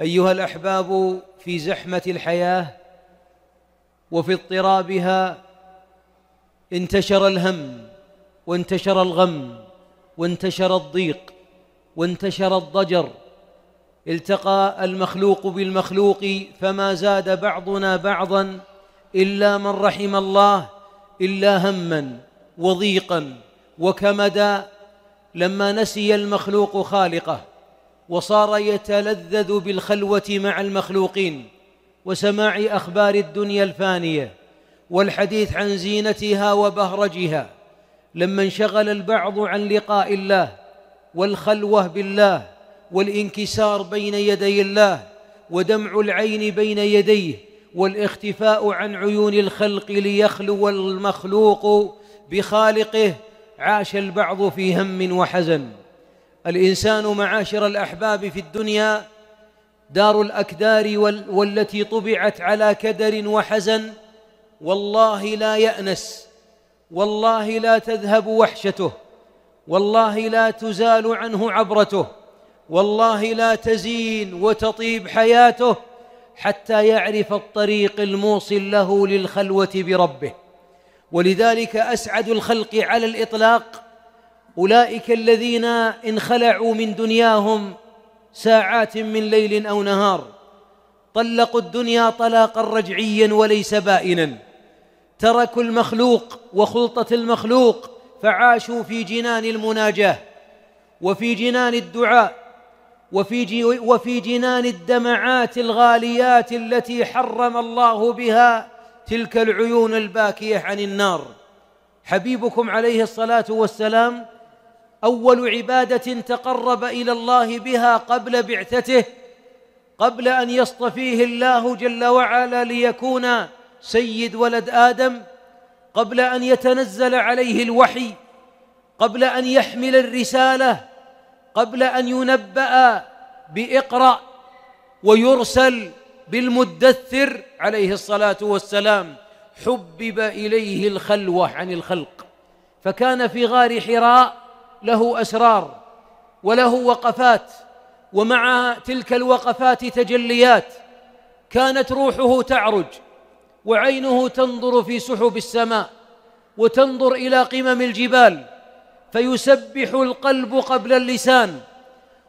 ايها الاحباب في زحمه الحياه وفي اضطرابها انتشر الهم وانتشر الغم وانتشر الضيق وانتشر الضجر التقى المخلوق بالمخلوق فما زاد بعضنا بعضا الا من رحم الله الا هما وضيقا وكمدا لما نسي المخلوق خالقه وصار يتلذذ بالخلوه مع المخلوقين وسماع اخبار الدنيا الفانيه والحديث عن زينتها وبهرجها لما انشغل البعض عن لقاء الله والخلوه بالله والانكسار بين يدي الله ودمع العين بين يديه والاختفاء عن عيون الخلق ليخلو المخلوق بخالقه عاش البعض في هم وحزن الإنسان معاشر الأحباب في الدنيا دار الأكدار وال والتي طبعت على كدر وحزن والله لا يأنس والله لا تذهب وحشته والله لا تزال عنه عبرته والله لا تزين وتطيب حياته حتى يعرف الطريق الموصل له للخلوة بربه ولذلك أسعد الخلق على الإطلاق أولئك الذين انخلعوا من دنياهم ساعات من ليل أو نهار طلقوا الدنيا طلاقا رجعيا وليس بائنا تركوا المخلوق وخلطة المخلوق فعاشوا في جنان المناجاة وفي جنان الدعاء وفي, جي وفي جنان الدمعات الغاليات التي حرم الله بها تلك العيون الباكية عن النار حبيبكم عليه الصلاة والسلام اول عباده تقرب الى الله بها قبل بعثته قبل ان يصطفيه الله جل وعلا ليكون سيد ولد ادم قبل ان يتنزل عليه الوحي قبل ان يحمل الرساله قبل ان ينبأ باقرأ ويرسل بالمدثر عليه الصلاه والسلام حبب اليه الخلوه عن الخلق فكان في غار حراء له اسرار وله وقفات ومع تلك الوقفات تجليات كانت روحه تعرج وعينه تنظر في سحب السماء وتنظر الى قمم الجبال فيسبح القلب قبل اللسان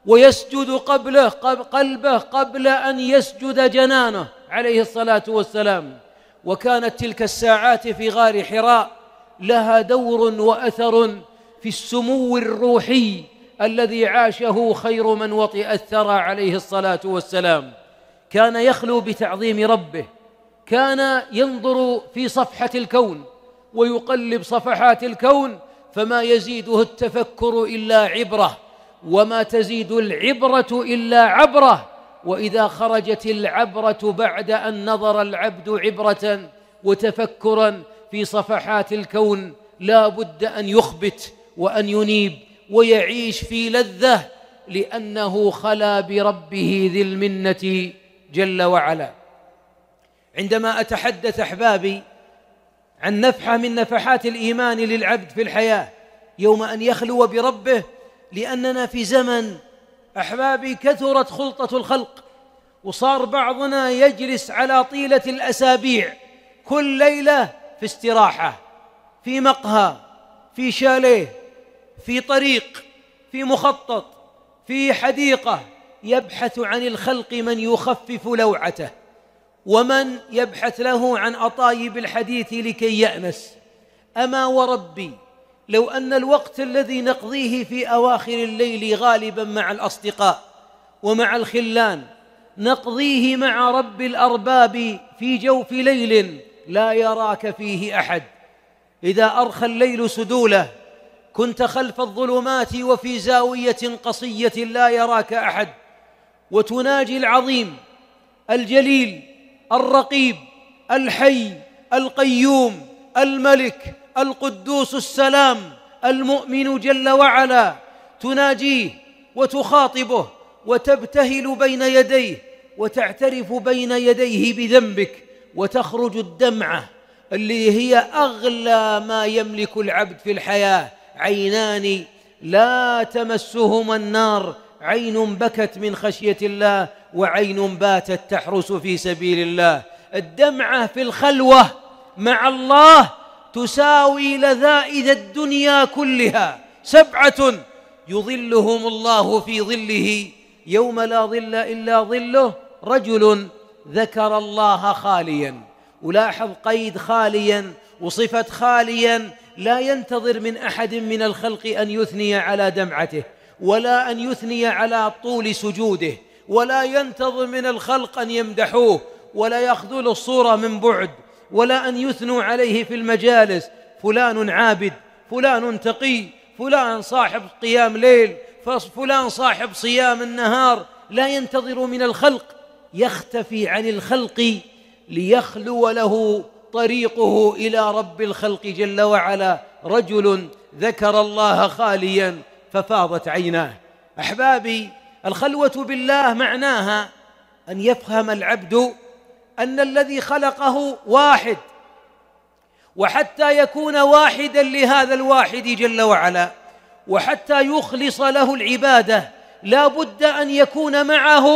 ويسجد قبله قلبه قبل ان يسجد جنانه عليه الصلاه والسلام وكانت تلك الساعات في غار حراء لها دور واثر في السمو الروحي الذي عاشه خير من وطئ الثرى عليه الصلاه والسلام كان يخلو بتعظيم ربه كان ينظر في صفحه الكون ويقلب صفحات الكون فما يزيده التفكر الا عبره وما تزيد العبره الا عبره واذا خرجت العبره بعد ان نظر العبد عبره وتفكرا في صفحات الكون لا بد ان يخبت وأن ينيب ويعيش في لذة لأنه خلا بربه ذي المنة جل وعلا عندما أتحدث أحبابي عن نفحة من نفحات الإيمان للعبد في الحياة يوم أن يخلو بربه لأننا في زمن أحبابي كثرت خلطة الخلق وصار بعضنا يجلس على طيلة الأسابيع كل ليلة في استراحة في مقهى في شاليه في طريق في مخطط في حديقة يبحث عن الخلق من يخفف لوعته ومن يبحث له عن أطايب الحديث لكي يأنس أما وربي لو أن الوقت الذي نقضيه في أواخر الليل غالبا مع الأصدقاء ومع الخلان نقضيه مع رب الأرباب في جوف ليل لا يراك فيه أحد إذا أرخى الليل سدوله كنت خلف الظلمات وفي زاويه قصيه لا يراك احد وتناجي العظيم الجليل الرقيب الحي القيوم الملك القدوس السلام المؤمن جل وعلا تناجيه وتخاطبه وتبتهل بين يديه وتعترف بين يديه بذنبك وتخرج الدمعه اللي هي اغلى ما يملك العبد في الحياه عينان لا تمسهما النار عين بكت من خشية الله وعين باتت تحرس في سبيل الله الدمعة في الخلوة مع الله تساوي لذائذ الدنيا كلها سبعة يظلهم الله في ظله يوم لا ظل إلا ظله رجل ذكر الله خاليا ولاحظ قيد خاليا وصفة خاليا لا ينتظر من احد من الخلق ان يثني على دمعته ولا ان يثني على طول سجوده ولا ينتظر من الخلق ان يمدحوه ولا يخذلوا الصوره من بعد ولا ان يثنوا عليه في المجالس فلان عابد فلان تقي فلان صاحب قيام ليل فلان صاحب صيام النهار لا ينتظر من الخلق يختفي عن الخلق ليخلو له طريقه الى رب الخلق جل وعلا رجل ذكر الله خاليا ففاضت عيناه احبابي الخلوه بالله معناها ان يفهم العبد ان الذي خلقه واحد وحتى يكون واحدا لهذا الواحد جل وعلا وحتى يخلص له العباده لا بد ان يكون معه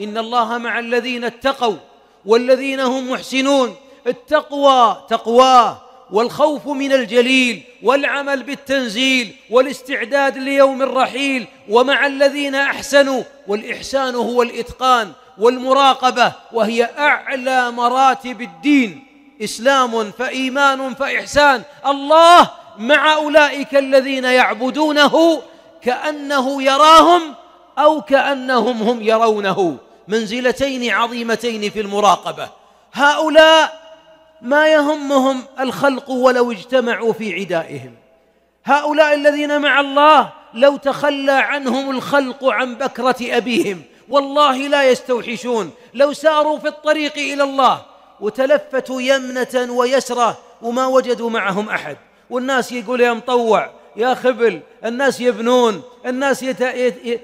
ان الله مع الذين اتقوا والذين هم محسنون التقوى تقواه والخوف من الجليل والعمل بالتنزيل والاستعداد ليوم الرحيل ومع الذين احسنوا والاحسان هو الاتقان والمراقبه وهي اعلى مراتب الدين اسلام فايمان فاحسان الله مع اولئك الذين يعبدونه كانه يراهم او كانهم هم يرونه منزلتين عظيمتين في المراقبه هؤلاء ما يهمهم الخلق ولو اجتمعوا في عدائهم هؤلاء الذين مع الله لو تخلى عنهم الخلق عن بكرة أبيهم والله لا يستوحشون لو ساروا في الطريق إلى الله وتلفتوا يمنة ويسرة وما وجدوا معهم أحد والناس يقول يا مطوع يا خبل الناس يبنون الناس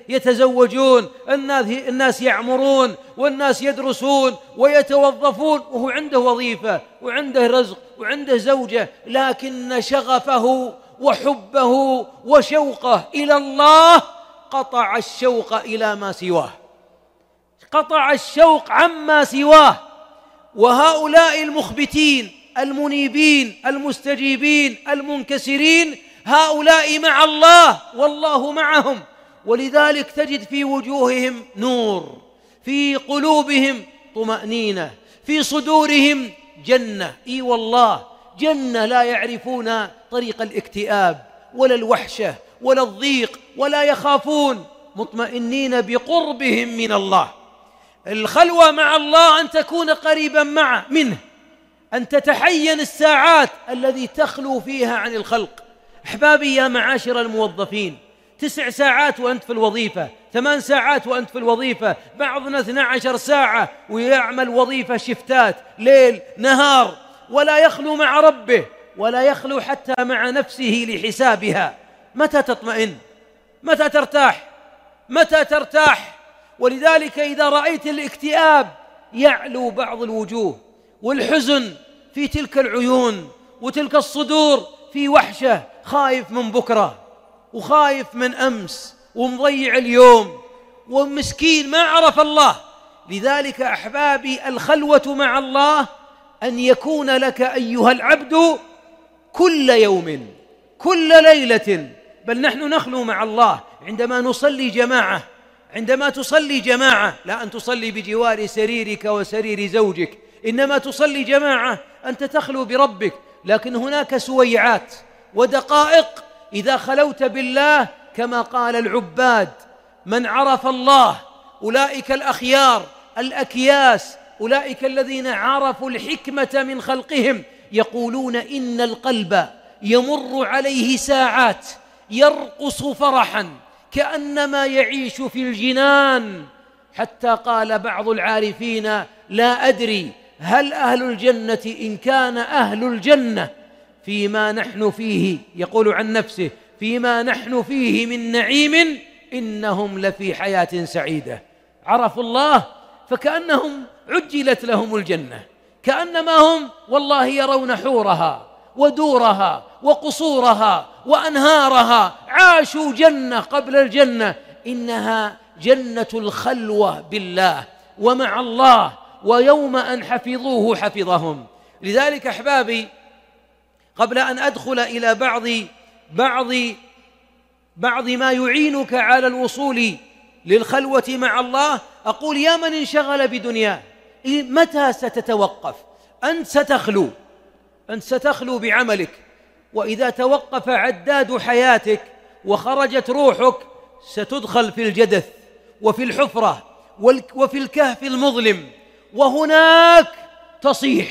يتزوجون الناس الناس يعمرون والناس يدرسون ويتوظفون وهو عنده وظيفه وعنده رزق وعنده زوجه لكن شغفه وحبه وشوقه الى الله قطع الشوق الى ما سواه قطع الشوق عما سواه وهؤلاء المخبتين المنيبين المستجيبين المنكسرين هؤلاء مع الله والله معهم ولذلك تجد في وجوههم نور في قلوبهم طمأنينة في صدورهم جنة اي والله جنة لا يعرفون طريق الاكتئاب ولا الوحشة ولا الضيق ولا يخافون مطمئنين بقربهم من الله الخلوة مع الله أن تكون قريبا معه منه أن تتحين الساعات الذي تخلو فيها عن الخلق احبابي يا معاشر الموظفين تسع ساعات وأنت في الوظيفة ثمان ساعات وأنت في الوظيفة بعضنا 12 ساعة ويعمل وظيفة شفتات ليل نهار ولا يخلو مع ربه ولا يخلو حتى مع نفسه لحسابها متى تطمئن متى ترتاح متى ترتاح ولذلك إذا رأيت الاكتئاب يعلو بعض الوجوه والحزن في تلك العيون وتلك الصدور في وحشه خايف من بكره وخايف من امس ومضيع اليوم ومسكين ما عرف الله لذلك احبابي الخلوه مع الله ان يكون لك ايها العبد كل يوم كل ليله بل نحن نخلو مع الله عندما نصلي جماعه عندما تصلي جماعه لا ان تصلي بجوار سريرك وسرير زوجك انما تصلي جماعه انت تخلو بربك لكن هناك سويعات ودقائق إذا خلوت بالله كما قال العباد من عرف الله أولئك الأخيار الأكياس أولئك الذين عرفوا الحكمة من خلقهم يقولون إن القلب يمر عليه ساعات يرقص فرحا كأنما يعيش في الجنان حتى قال بعض العارفين لا أدري هل أهل الجنة إن كان أهل الجنة فيما نحن فيه يقول عن نفسه فيما نحن فيه من نعيم إنهم لفي حياة سعيدة عرفوا الله فكأنهم عجلت لهم الجنة كأنما هم والله يرون حورها ودورها وقصورها وأنهارها عاشوا جنة قبل الجنة إنها جنة الخلوة بالله ومع الله ويوم أن حفظوه حفظهم لذلك أحبابي قبل أن أدخل إلى بعض بعض بعض ما يعينك على الوصول للخلوة مع الله أقول يا من انشغل بدنياه إيه، متى ستتوقف أنت ستخلو أنت ستخلو بعملك وإذا توقف عداد حياتك وخرجت روحك ستدخل في الجدث وفي الحفرة وفي الكهف المظلم وهناك تصيح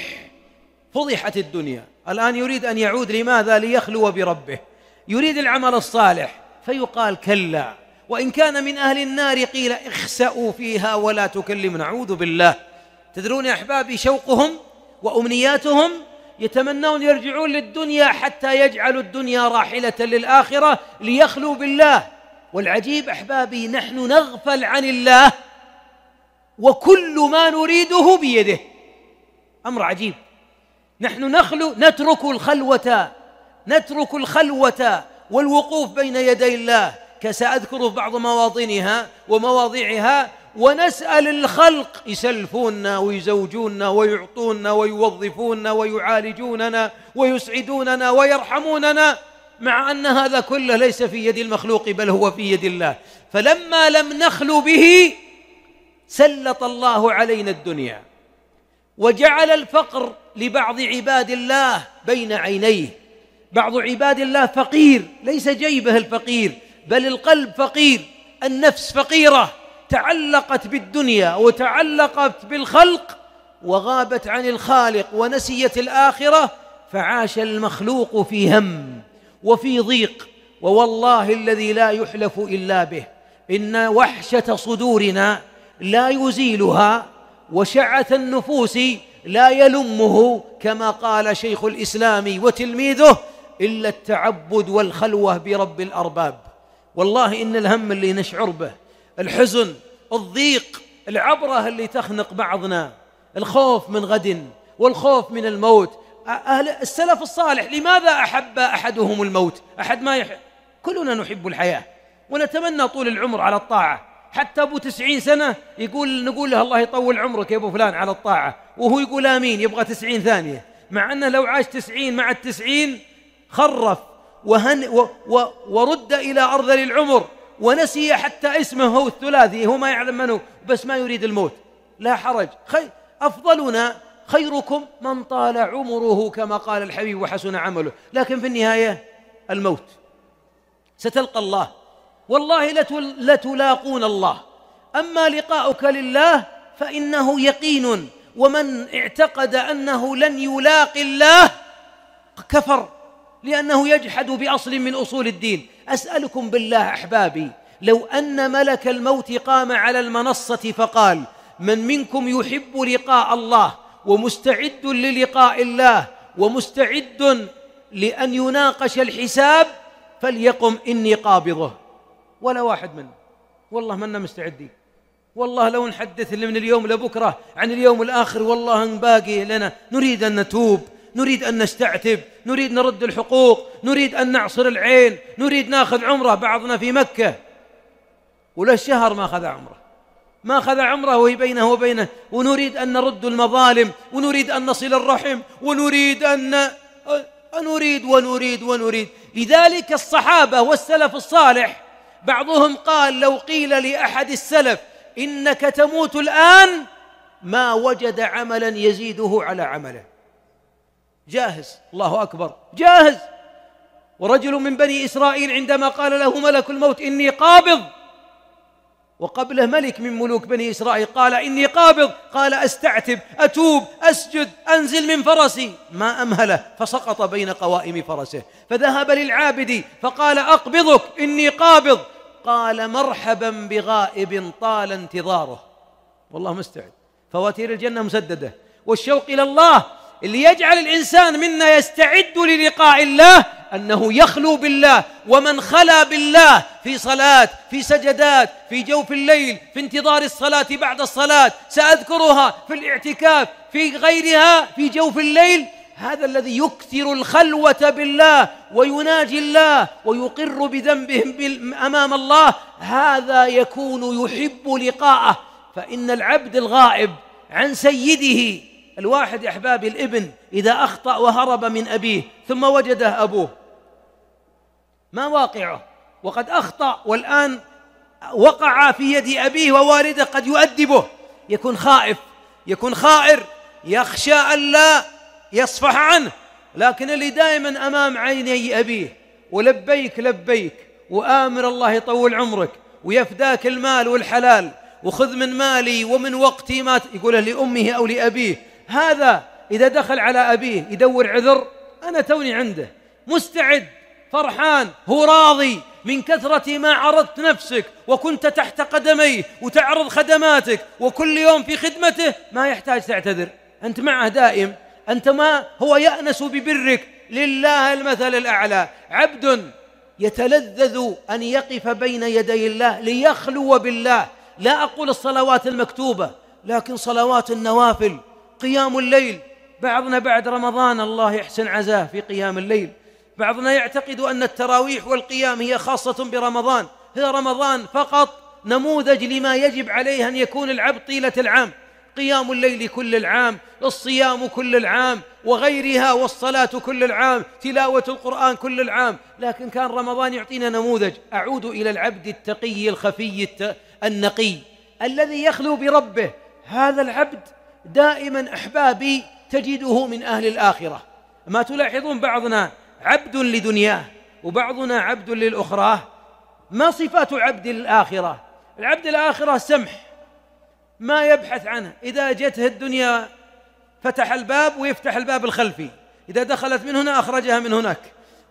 فضحت الدنيا الآن يريد أن يعود لماذا ليخلو بربه يريد العمل الصالح فيقال كلا وإن كان من أهل النار قيل اخسأوا فيها ولا تكلمنا أعوذ بالله تدرون يا أحبابي شوقهم وأمنياتهم يتمنون يرجعون للدنيا حتى يجعلوا الدنيا راحلة للآخرة ليخلوا بالله والعجيب أحبابي نحن نغفل عن الله وكل ما نريده بيده امر عجيب نحن نخلو نترك الخلوه نترك الخلوه والوقوف بين يدي الله كساذكر في بعض مواطنها ومواضعها ونسال الخلق يسلفوننا ويزوجوننا ويعطوننا ويوظفوننا ويعالجوننا ويسعدوننا ويرحموننا مع ان هذا كله ليس في يد المخلوق بل هو في يد الله فلما لم نخلو به سلط الله علينا الدنيا وجعل الفقر لبعض عباد الله بين عينيه بعض عباد الله فقير ليس جيبه الفقير بل القلب فقير النفس فقيره تعلقت بالدنيا وتعلقت بالخلق وغابت عن الخالق ونسيت الاخره فعاش المخلوق في هم وفي ضيق ووالله الذي لا يحلف الا به ان وحشه صدورنا لا يزيلها وشعث النفوس لا يلمه كما قال شيخ الإسلام وتلميذه إلا التعبد والخلوة برب الأرباب والله إن الهم اللي نشعر به الحزن الضيق العبرة اللي تخنق بعضنا الخوف من غد والخوف من الموت أهل السلف الصالح لماذا أحب أحدهم الموت أحد ما يحب كلنا نحب الحياة ونتمنى طول العمر على الطاعة حتى أبو تسعين سنة يقول نقول له الله يطول عمرك يا أبو فلان على الطاعة وهو يقول آمين يبغى تسعين ثانية مع أنه لو عاش تسعين مع التسعين خرف وهن و و ورد إلى أرذل العمر ونسي حتى اسمه هو الثلاثي هو ما يعلم من هو بس ما يريد الموت لا حرج خير أفضلنا خيركم من طال عمره كما قال الحبيب وحسن عمله لكن في النهاية الموت ستلقى الله والله لتلاقون الله أما لقاؤك لله فإنه يقين ومن اعتقد أنه لن يلاقي الله كفر لأنه يجحد بأصل من أصول الدين أسألكم بالله أحبابي لو أن ملك الموت قام على المنصة فقال من منكم يحب لقاء الله ومستعد للقاء الله ومستعد لأن يناقش الحساب فليقم إني قابضه ولا واحد منا والله منا مستعدين والله لو نحدث من اليوم لبكرة عن اليوم الآخر والله باقي لنا نريد أن نتوب نريد أن نستعتب نريد نرد الحقوق نريد أن نعصر العين نريد ناخذ عمره بعضنا في مكة ولا الشهر ما أخذ عمره ما أخذ عمره وهي بينه وبينه ونريد أن نرد المظالم ونريد أن نصل الرحم ونريد أن نريد ونريد ونريد لذلك الصحابة والسلف الصالح بعضهم قال لو قيل لاحد السلف انك تموت الان ما وجد عملا يزيده على عمله جاهز الله اكبر جاهز ورجل من بني اسرائيل عندما قال له ملك الموت اني قابض وقبله ملك من ملوك بني إسرائيل قال إني قابض قال أستعتب أتوب أسجد أنزل من فرسي ما أمهله فسقط بين قوائم فرسه فذهب للعابد فقال أقبضك إني قابض قال مرحبا بغائب طال انتظاره والله مستعد فواتير الجنة مسددة والشوق إلى الله اللي يجعل الإنسان منا يستعد للقاء الله أنه يخلو بالله ومن خلا بالله في صلاة في سجدات في جوف الليل في انتظار الصلاة بعد الصلاة سأذكرها في الاعتكاف في غيرها في جوف الليل هذا الذي يكثر الخلوة بالله ويناجي الله ويقر بذنبهم أمام الله هذا يكون يحب لقاءه فإن العبد الغائب عن سيده الواحد يا أحبابي الابن إذا أخطأ وهرب من أبيه ثم وجده أبوه ما واقعه وقد أخطأ والآن وقع في يد أبيه ووالده قد يؤدبه يكون خائف يكون خائر يخشى ألا يصفح عنه لكن اللي دائما أمام عيني أبيه ولبيك لبيك وآمر الله يطول عمرك ويفداك المال والحلال وخذ من مالي ومن وقتي ما يقوله لأمه أو لأبيه هذا إذا دخل على أبيه يدور عذر أنا توني عنده مستعد فرحان هو راضي من كثرة ما عرضت نفسك وكنت تحت قدميه وتعرض خدماتك وكل يوم في خدمته ما يحتاج تعتذر أنت معه دائم أنت ما هو يأنس ببرك لله المثل الأعلى عبد يتلذذ أن يقف بين يدي الله ليخلو بالله لا أقول الصلوات المكتوبة لكن صلوات النوافل قيام الليل بعضنا بعد رمضان الله يحسن عزاه في قيام الليل بعضنا يعتقد أن التراويح والقيام هي خاصة برمضان هي رمضان فقط نموذج لما يجب عليه أن يكون العبد طيلة العام قيام الليل كل العام الصيام كل العام وغيرها والصلاة كل العام تلاوة القرآن كل العام لكن كان رمضان يعطينا نموذج أعود إلى العبد التقي الخفي النقي الذي يخلو بربه هذا العبد دائما احبابي تجده من اهل الاخره ما تلاحظون بعضنا عبد لدنياه وبعضنا عبد للاخرى ما صفات عبد الاخره العبد الاخره سمح ما يبحث عنه اذا جته الدنيا فتح الباب ويفتح الباب الخلفي اذا دخلت من هنا اخرجها من هناك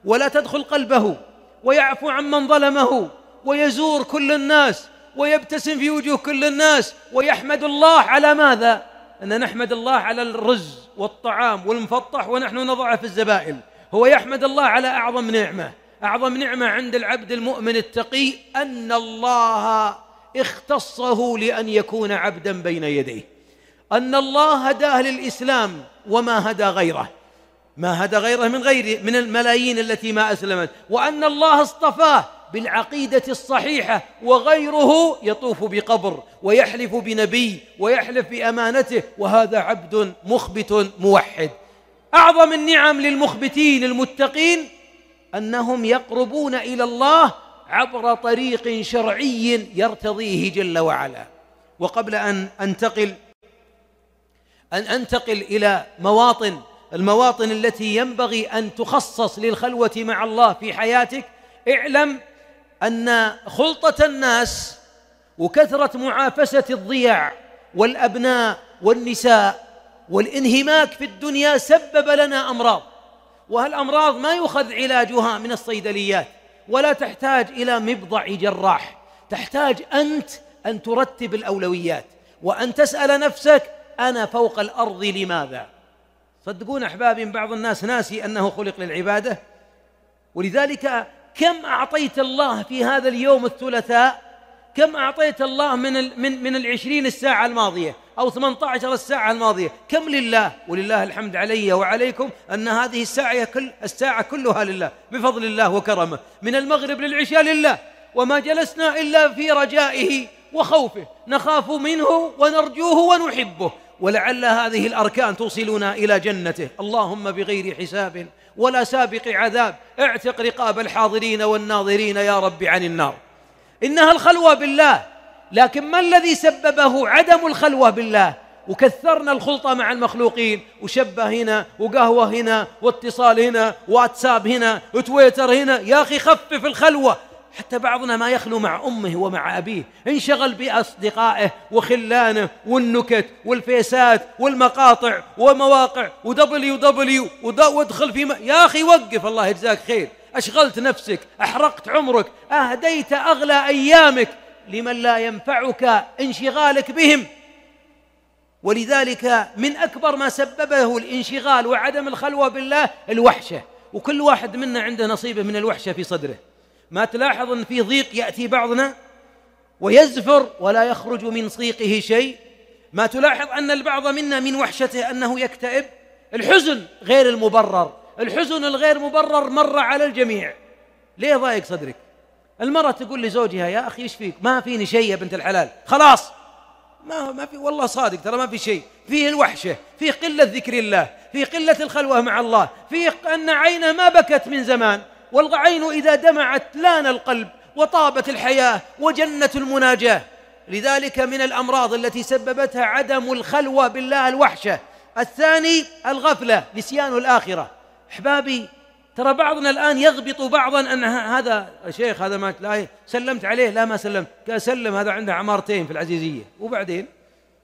ولا تدخل قلبه ويعفو عمن ظلمه ويزور كل الناس ويبتسم في وجوه كل الناس ويحمد الله على ماذا أن نحمد الله على الرز والطعام والمفطح ونحن نضعه في الزبائن هو يحمد الله على أعظم نعمة أعظم نعمة عند العبد المؤمن التقي أن الله اختصه لأن يكون عبدا بين يديه أن الله هداه للإسلام وما هدى غيره ما هدى غيره من غيره من الملايين التي ما أسلمت وأن الله اصطفاه بالعقيدة الصحيحة وغيره يطوف بقبر ويحلف بنبي ويحلف بأمانته وهذا عبد مخبت موحد أعظم النعم للمخبتين المتقين أنهم يقربون إلى الله عبر طريق شرعي يرتضيه جل وعلا وقبل أن أنتقل أن أنتقل إلى مواطن المواطن التي ينبغي أن تخصص للخلوة مع الله في حياتك اعلم أن خلطة الناس وكثرة معافسة الضياع والأبناء والنساء والانهماك في الدنيا سبب لنا أمراض وهالأمراض ما يؤخذ علاجها من الصيدليات ولا تحتاج إلى مبضع جراح تحتاج أنت أن ترتب الأولويات وأن تسأل نفسك أنا فوق الأرض لماذا صدقون أحبابي بعض الناس ناسي أنه خلق للعبادة ولذلك كم أعطيت الله في هذا اليوم الثلاثاء كم أعطيت الله من من من العشرين الساعة الماضية أو 18 الساعة الماضية كم لله ولله الحمد علي وعليكم أن هذه الساعة كل الساعة كلها لله بفضل الله وكرمه من المغرب للعشاء لله وما جلسنا إلا في رجائه وخوفه نخاف منه ونرجوه ونحبه ولعل هذه الاركان توصلنا الى جنته اللهم بغير حساب ولا سابق عذاب اعتق رقاب الحاضرين والناظرين يا رب عن النار انها الخلوه بالله لكن ما الذي سببه عدم الخلوه بالله وكثرنا الخلطة مع المخلوقين وشبه هنا وقهوة هنا واتصال هنا واتساب هنا وتويتر هنا يا أخي خفف الخلوة حتى بعضنا ما يخلو مع أمه ومع أبيه انشغل بأصدقائه وخلانه والنكت والفيسات والمقاطع ومواقع ودبليو دبليو وادخل في م... يا أخي وقف الله يجزاك خير أشغلت نفسك أحرقت عمرك أهديت أغلى أيامك لمن لا ينفعك انشغالك بهم ولذلك من أكبر ما سببه الانشغال وعدم الخلوة بالله الوحشة وكل واحد منا عنده نصيبه من الوحشة في صدره ما تلاحظ أن في ضيق يأتي بعضنا ويزفر ولا يخرج من صيقه شيء ما تلاحظ أن البعض منا من وحشته أنه يكتئب الحزن غير المبرر الحزن الغير مبرر مر على الجميع ليه ضايق صدرك المرأة تقول لزوجها يا أخي إيش فيك ما فيني شيء يا بنت الحلال خلاص ما ما في والله صادق ترى ما في شيء فيه الوحشة فيه قلة ذكر الله فيه قلة الخلوة مع الله فيه أن عينه ما بكت من زمان والعين إذا دمعت لان القلب وطابت الحياة وجنة المناجاة لذلك من الأمراض التي سببتها عدم الخلوة بالله الوحشة الثاني الغفلة نسيان الآخرة أحبابي ترى بعضنا الآن يغبط بعضا أن هذا شيخ هذا ما لا سلمت عليه لا ما سلمت قال سلم هذا عنده عمارتين في العزيزية وبعدين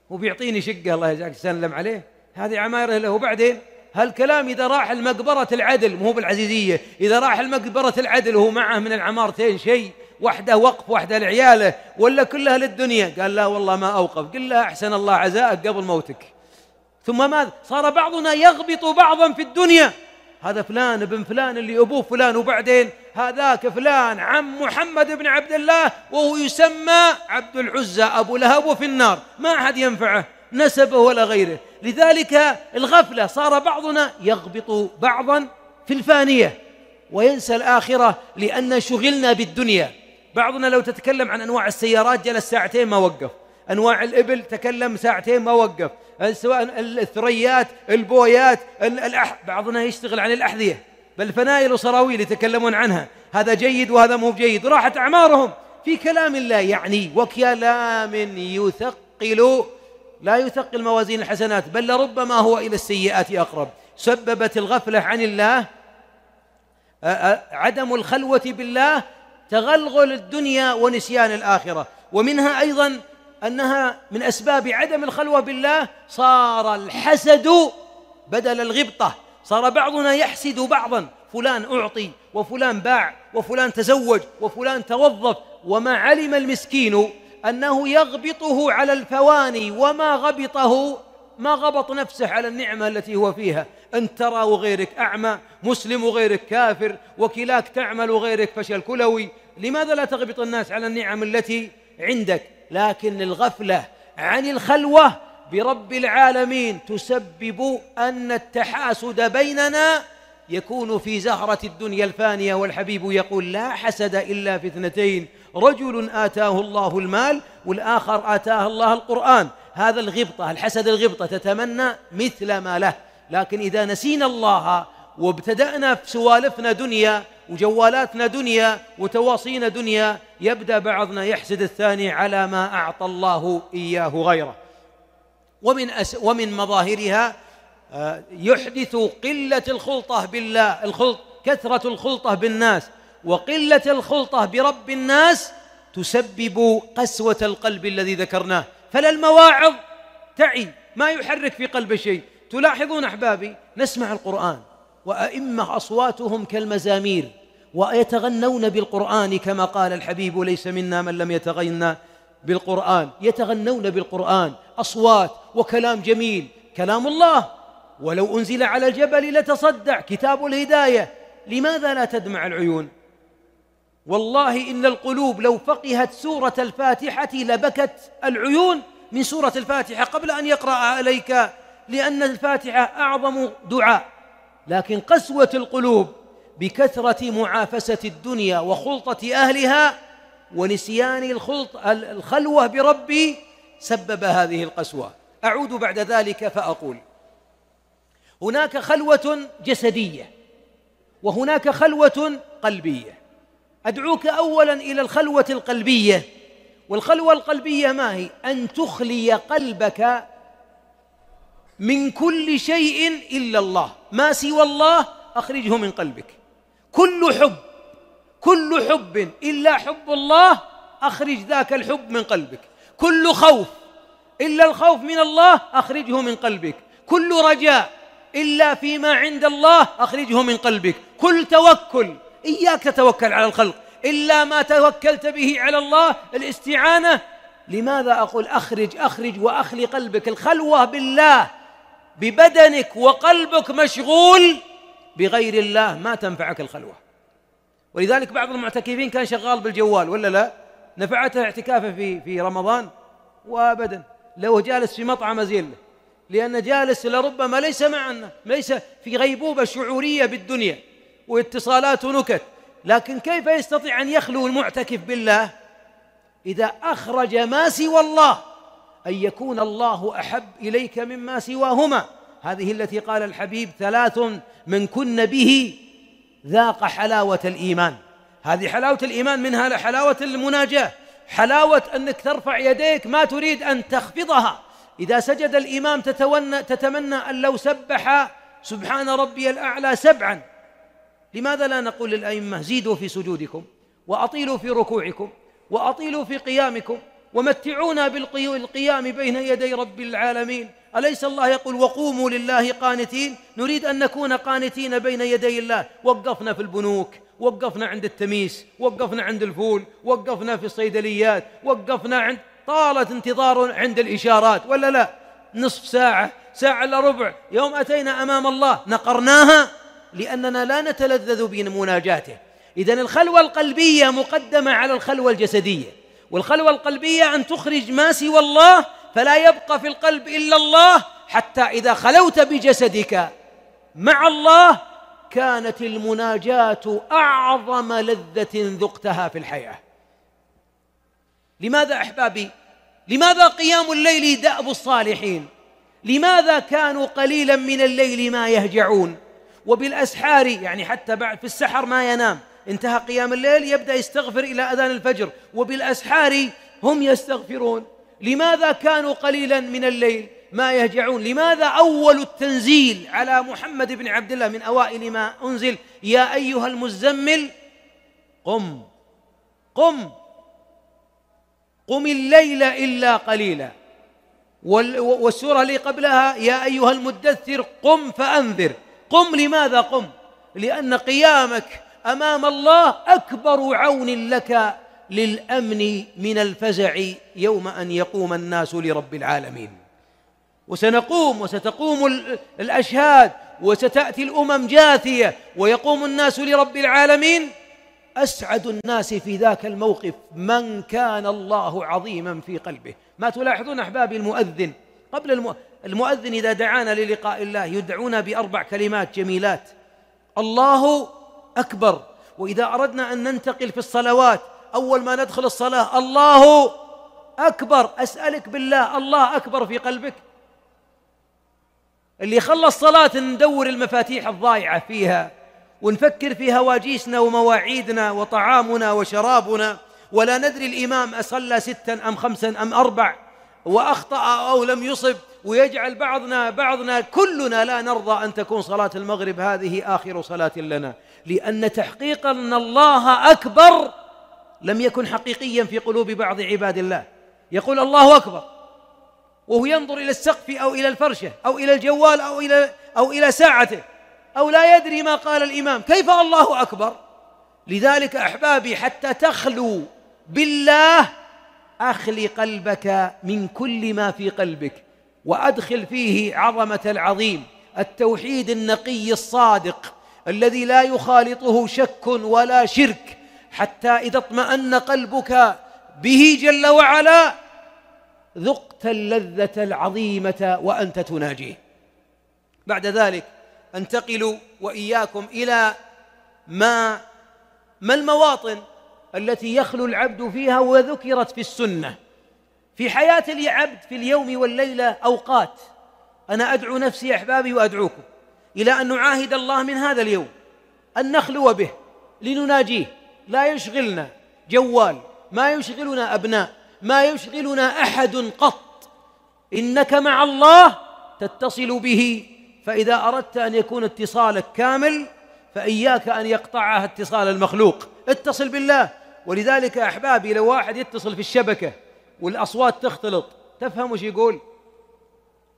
وبيعطيني شقة الله يجزاك سلم عليه هذه عمايره له وبعدين هالكلام إذا راح المقبرة العدل مو بالعزيزية إذا راح المقبرة العدل وهو معه من العمارتين شيء وحده وقف وحده لعياله ولا كلها للدنيا قال لا والله ما أوقف قل له أحسن الله عزاءك قبل موتك ثم ماذا صار بعضنا يغبط بعضا في الدنيا هذا فلان ابن فلان اللي أبوه فلان وبعدين هذاك فلان عم محمد بن عبد الله وهو يسمى عبد العزى أبو لهب وفي النار ما أحد ينفعه نسبه ولا غيره لذلك الغفلة صار بعضنا يغبط بعضا في الفانية وينسى الآخرة لأن شغلنا بالدنيا بعضنا لو تتكلم عن أنواع السيارات جلس ساعتين ما وقف أنواع الإبل تكلم ساعتين ما وقف سواء الثريات البويات الأح... بعضنا يشتغل عن الأحذية بل فنايل وصراويل يتكلمون عنها هذا جيد وهذا مو جيد راحت أعمارهم في كلام لا يعني وكلام يثقل لا يثقل موازين الحسنات بل لربما هو إلى السيئات أقرب سببت الغفلة عن الله عدم الخلوة بالله تغلغل الدنيا ونسيان الآخرة ومنها أيضا أنها من أسباب عدم الخلوة بالله صار الحسد بدل الغبطة صار بعضنا يحسد بعضا فلان أعطي وفلان باع وفلان تزوج وفلان توظف وما علم المسكين أنه يغبطه على الفواني وما غبطه ما غبط نفسه على النعمة التي هو فيها أنت ترى وغيرك أعمى مسلم وغيرك كافر وكلاك تعمل وغيرك فشل كلوي لماذا لا تغبط الناس على النعم التي عندك لكن الغفلة عن الخلوة برب العالمين تسبب أن التحاسد بيننا يكون في زهرة الدنيا الفانية والحبيب يقول لا حسد إلا في اثنتين رجل آتاه الله المال والآخر آتاه الله القرآن هذا الغبطة الحسد الغبطة تتمنى مثل ما له لكن إذا نسينا الله وابتدأنا في سوالفنا دنيا وجوالاتنا دنيا وتواصينا دنيا يبدأ بعضنا يحسد الثاني على ما أعطى الله إياه غيره ومن أس ومن مظاهرها آه، يحدث قلة الخلطة بالله الخلط كثرة الخلطة بالناس وقلة الخلطة برب الناس تسبب قسوة القلب الذي ذكرناه فلا المواعظ تعي ما يحرك في قلب شيء تلاحظون أحبابي نسمع القرآن وأئمة أصواتهم كالمزامير ويتغنون بالقرآن كما قال الحبيب ليس منا من لم يتغنى بالقرآن يتغنون بالقرآن أصوات وكلام جميل كلام الله ولو أنزل على الجبل لتصدع كتاب الهداية لماذا لا تدمع العيون والله إن القلوب لو فقهت سورة الفاتحة لبكت العيون من سورة الفاتحة قبل أن يقرأها عليك لأن الفاتحة أعظم دعاء لكن قسوة القلوب بكثرة معافسة الدنيا وخلطة أهلها ونسيان الخلط الخلوة بربي سبب هذه القسوة أعود بعد ذلك فأقول هناك خلوة جسدية وهناك خلوة قلبية ادعوك اولا الى الخلوه القلبيه والخلوه القلبيه ما هي ان تخلي قلبك من كل شيء الا الله ما سوى الله اخرجه من قلبك كل حب كل حب الا حب الله اخرج ذاك الحب من قلبك كل خوف الا الخوف من الله اخرجه من قلبك كل رجاء الا فيما عند الله اخرجه من قلبك كل توكل إياك تتوكل على الخلق إلا ما توكلت به على الله الاستعانة لماذا أقول أخرج أخرج وأخلي قلبك الخلوة بالله ببدنك وقلبك مشغول بغير الله ما تنفعك الخلوة ولذلك بعض المعتكفين كان شغال بالجوال ولا لا نفعته اعتكافه في في رمضان وابدا لو جالس في مطعم ازين لان جالس لربما ليس معنا ليس في غيبوبة شعورية بالدنيا واتصالات ونكت لكن كيف يستطيع أن يخلو المعتكف بالله إذا أخرج ما سوى الله أن يكون الله أحب إليك مما سواهما هذه التي قال الحبيب ثلاث من كن به ذاق حلاوة الإيمان هذه حلاوة الإيمان منها حلاوة المناجاة حلاوة أنك ترفع يديك ما تريد أن تخفضها إذا سجد الإمام تتمنى أن لو سبح سبحان ربي الأعلى سبعا لماذا لا نقول للأئمة زيدوا في سجودكم وأطيلوا في ركوعكم وأطيلوا في قيامكم ومتعونا بالقيام بين يدي رب العالمين أليس الله يقول وقوموا لله قانتين نريد أن نكون قانتين بين يدي الله وقفنا في البنوك وقفنا عند التميس وقفنا عند الفول وقفنا في الصيدليات وقفنا عند طالت انتظار عند الإشارات ولا لا نصف ساعة ساعة إلا ربع يوم أتينا أمام الله نقرناها لأننا لا نتلذذ بمناجاته إذا الخلوة القلبية مقدمة على الخلوة الجسدية والخلوة القلبية أن تخرج ما سوى الله فلا يبقى في القلب إلا الله حتى إذا خلوت بجسدك مع الله كانت المناجاة أعظم لذة ذقتها في الحياة لماذا أحبابي؟ لماذا قيام الليل دأب الصالحين؟ لماذا كانوا قليلا من الليل ما يهجعون؟ وبالأسحار يعني حتى بعد في السحر ما ينام انتهى قيام الليل يبدأ يستغفر إلى أذان الفجر وبالأسحار هم يستغفرون لماذا كانوا قليلا من الليل ما يهجعون لماذا أول التنزيل على محمد بن عبد الله من أوائل ما أنزل يا أيها المزمل قم قم قم الليل إلا قليلا والسورة اللي قبلها يا أيها المدثر قم فأنذر قم لماذا قم لأن قيامك أمام الله أكبر عون لك للأمن من الفزع يوم أن يقوم الناس لرب العالمين وسنقوم وستقوم الأشهاد وستأتي الأمم جاثية ويقوم الناس لرب العالمين أسعد الناس في ذاك الموقف من كان الله عظيما في قلبه ما تلاحظون أحبابي المؤذن قبل المؤذن المؤذن إذا دعانا للقاء الله يدعونا بأربع كلمات جميلات الله أكبر وإذا أردنا أن ننتقل في الصلوات أول ما ندخل الصلاة الله أكبر أسألك بالله الله أكبر في قلبك اللي خلص صلاة ندور المفاتيح الضايعة فيها ونفكر في هواجيسنا ومواعيدنا وطعامنا وشرابنا ولا ندري الإمام أصلى ستا أم خمسا أم أربع وأخطأ أو لم يصب ويجعل بعضنا بعضنا كلنا لا نرضى أن تكون صلاة المغرب هذه آخر صلاة لنا لأن تحقيق أن الله أكبر لم يكن حقيقيا في قلوب بعض عباد الله يقول الله أكبر وهو ينظر إلى السقف أو إلى الفرشة أو إلى الجوال أو إلى أو إلى ساعته أو لا يدري ما قال الإمام كيف الله أكبر لذلك أحبابي حتى تخلو بالله أخلي قلبك من كل ما في قلبك وادخل فيه عظمه العظيم التوحيد النقي الصادق الذي لا يخالطه شك ولا شرك حتى اذا اطمان قلبك به جل وعلا ذقت اللذه العظيمه وانت تناجيه بعد ذلك انتقل واياكم الى ما ما المواطن التي يخلو العبد فيها وذكرت في السنه في حياة العبد في اليوم والليلة أوقات أنا أدعو نفسي أحبابي وأدعوكم إلى أن نعاهد الله من هذا اليوم أن نخلو به لنناجيه لا يشغلنا جوال ما يشغلنا أبناء ما يشغلنا أحد قط إنك مع الله تتصل به فإذا أردت أن يكون اتصالك كامل فإياك أن يقطعها اتصال المخلوق اتصل بالله ولذلك أحبابي لو واحد يتصل في الشبكة والأصوات تختلط تفهم وش يقول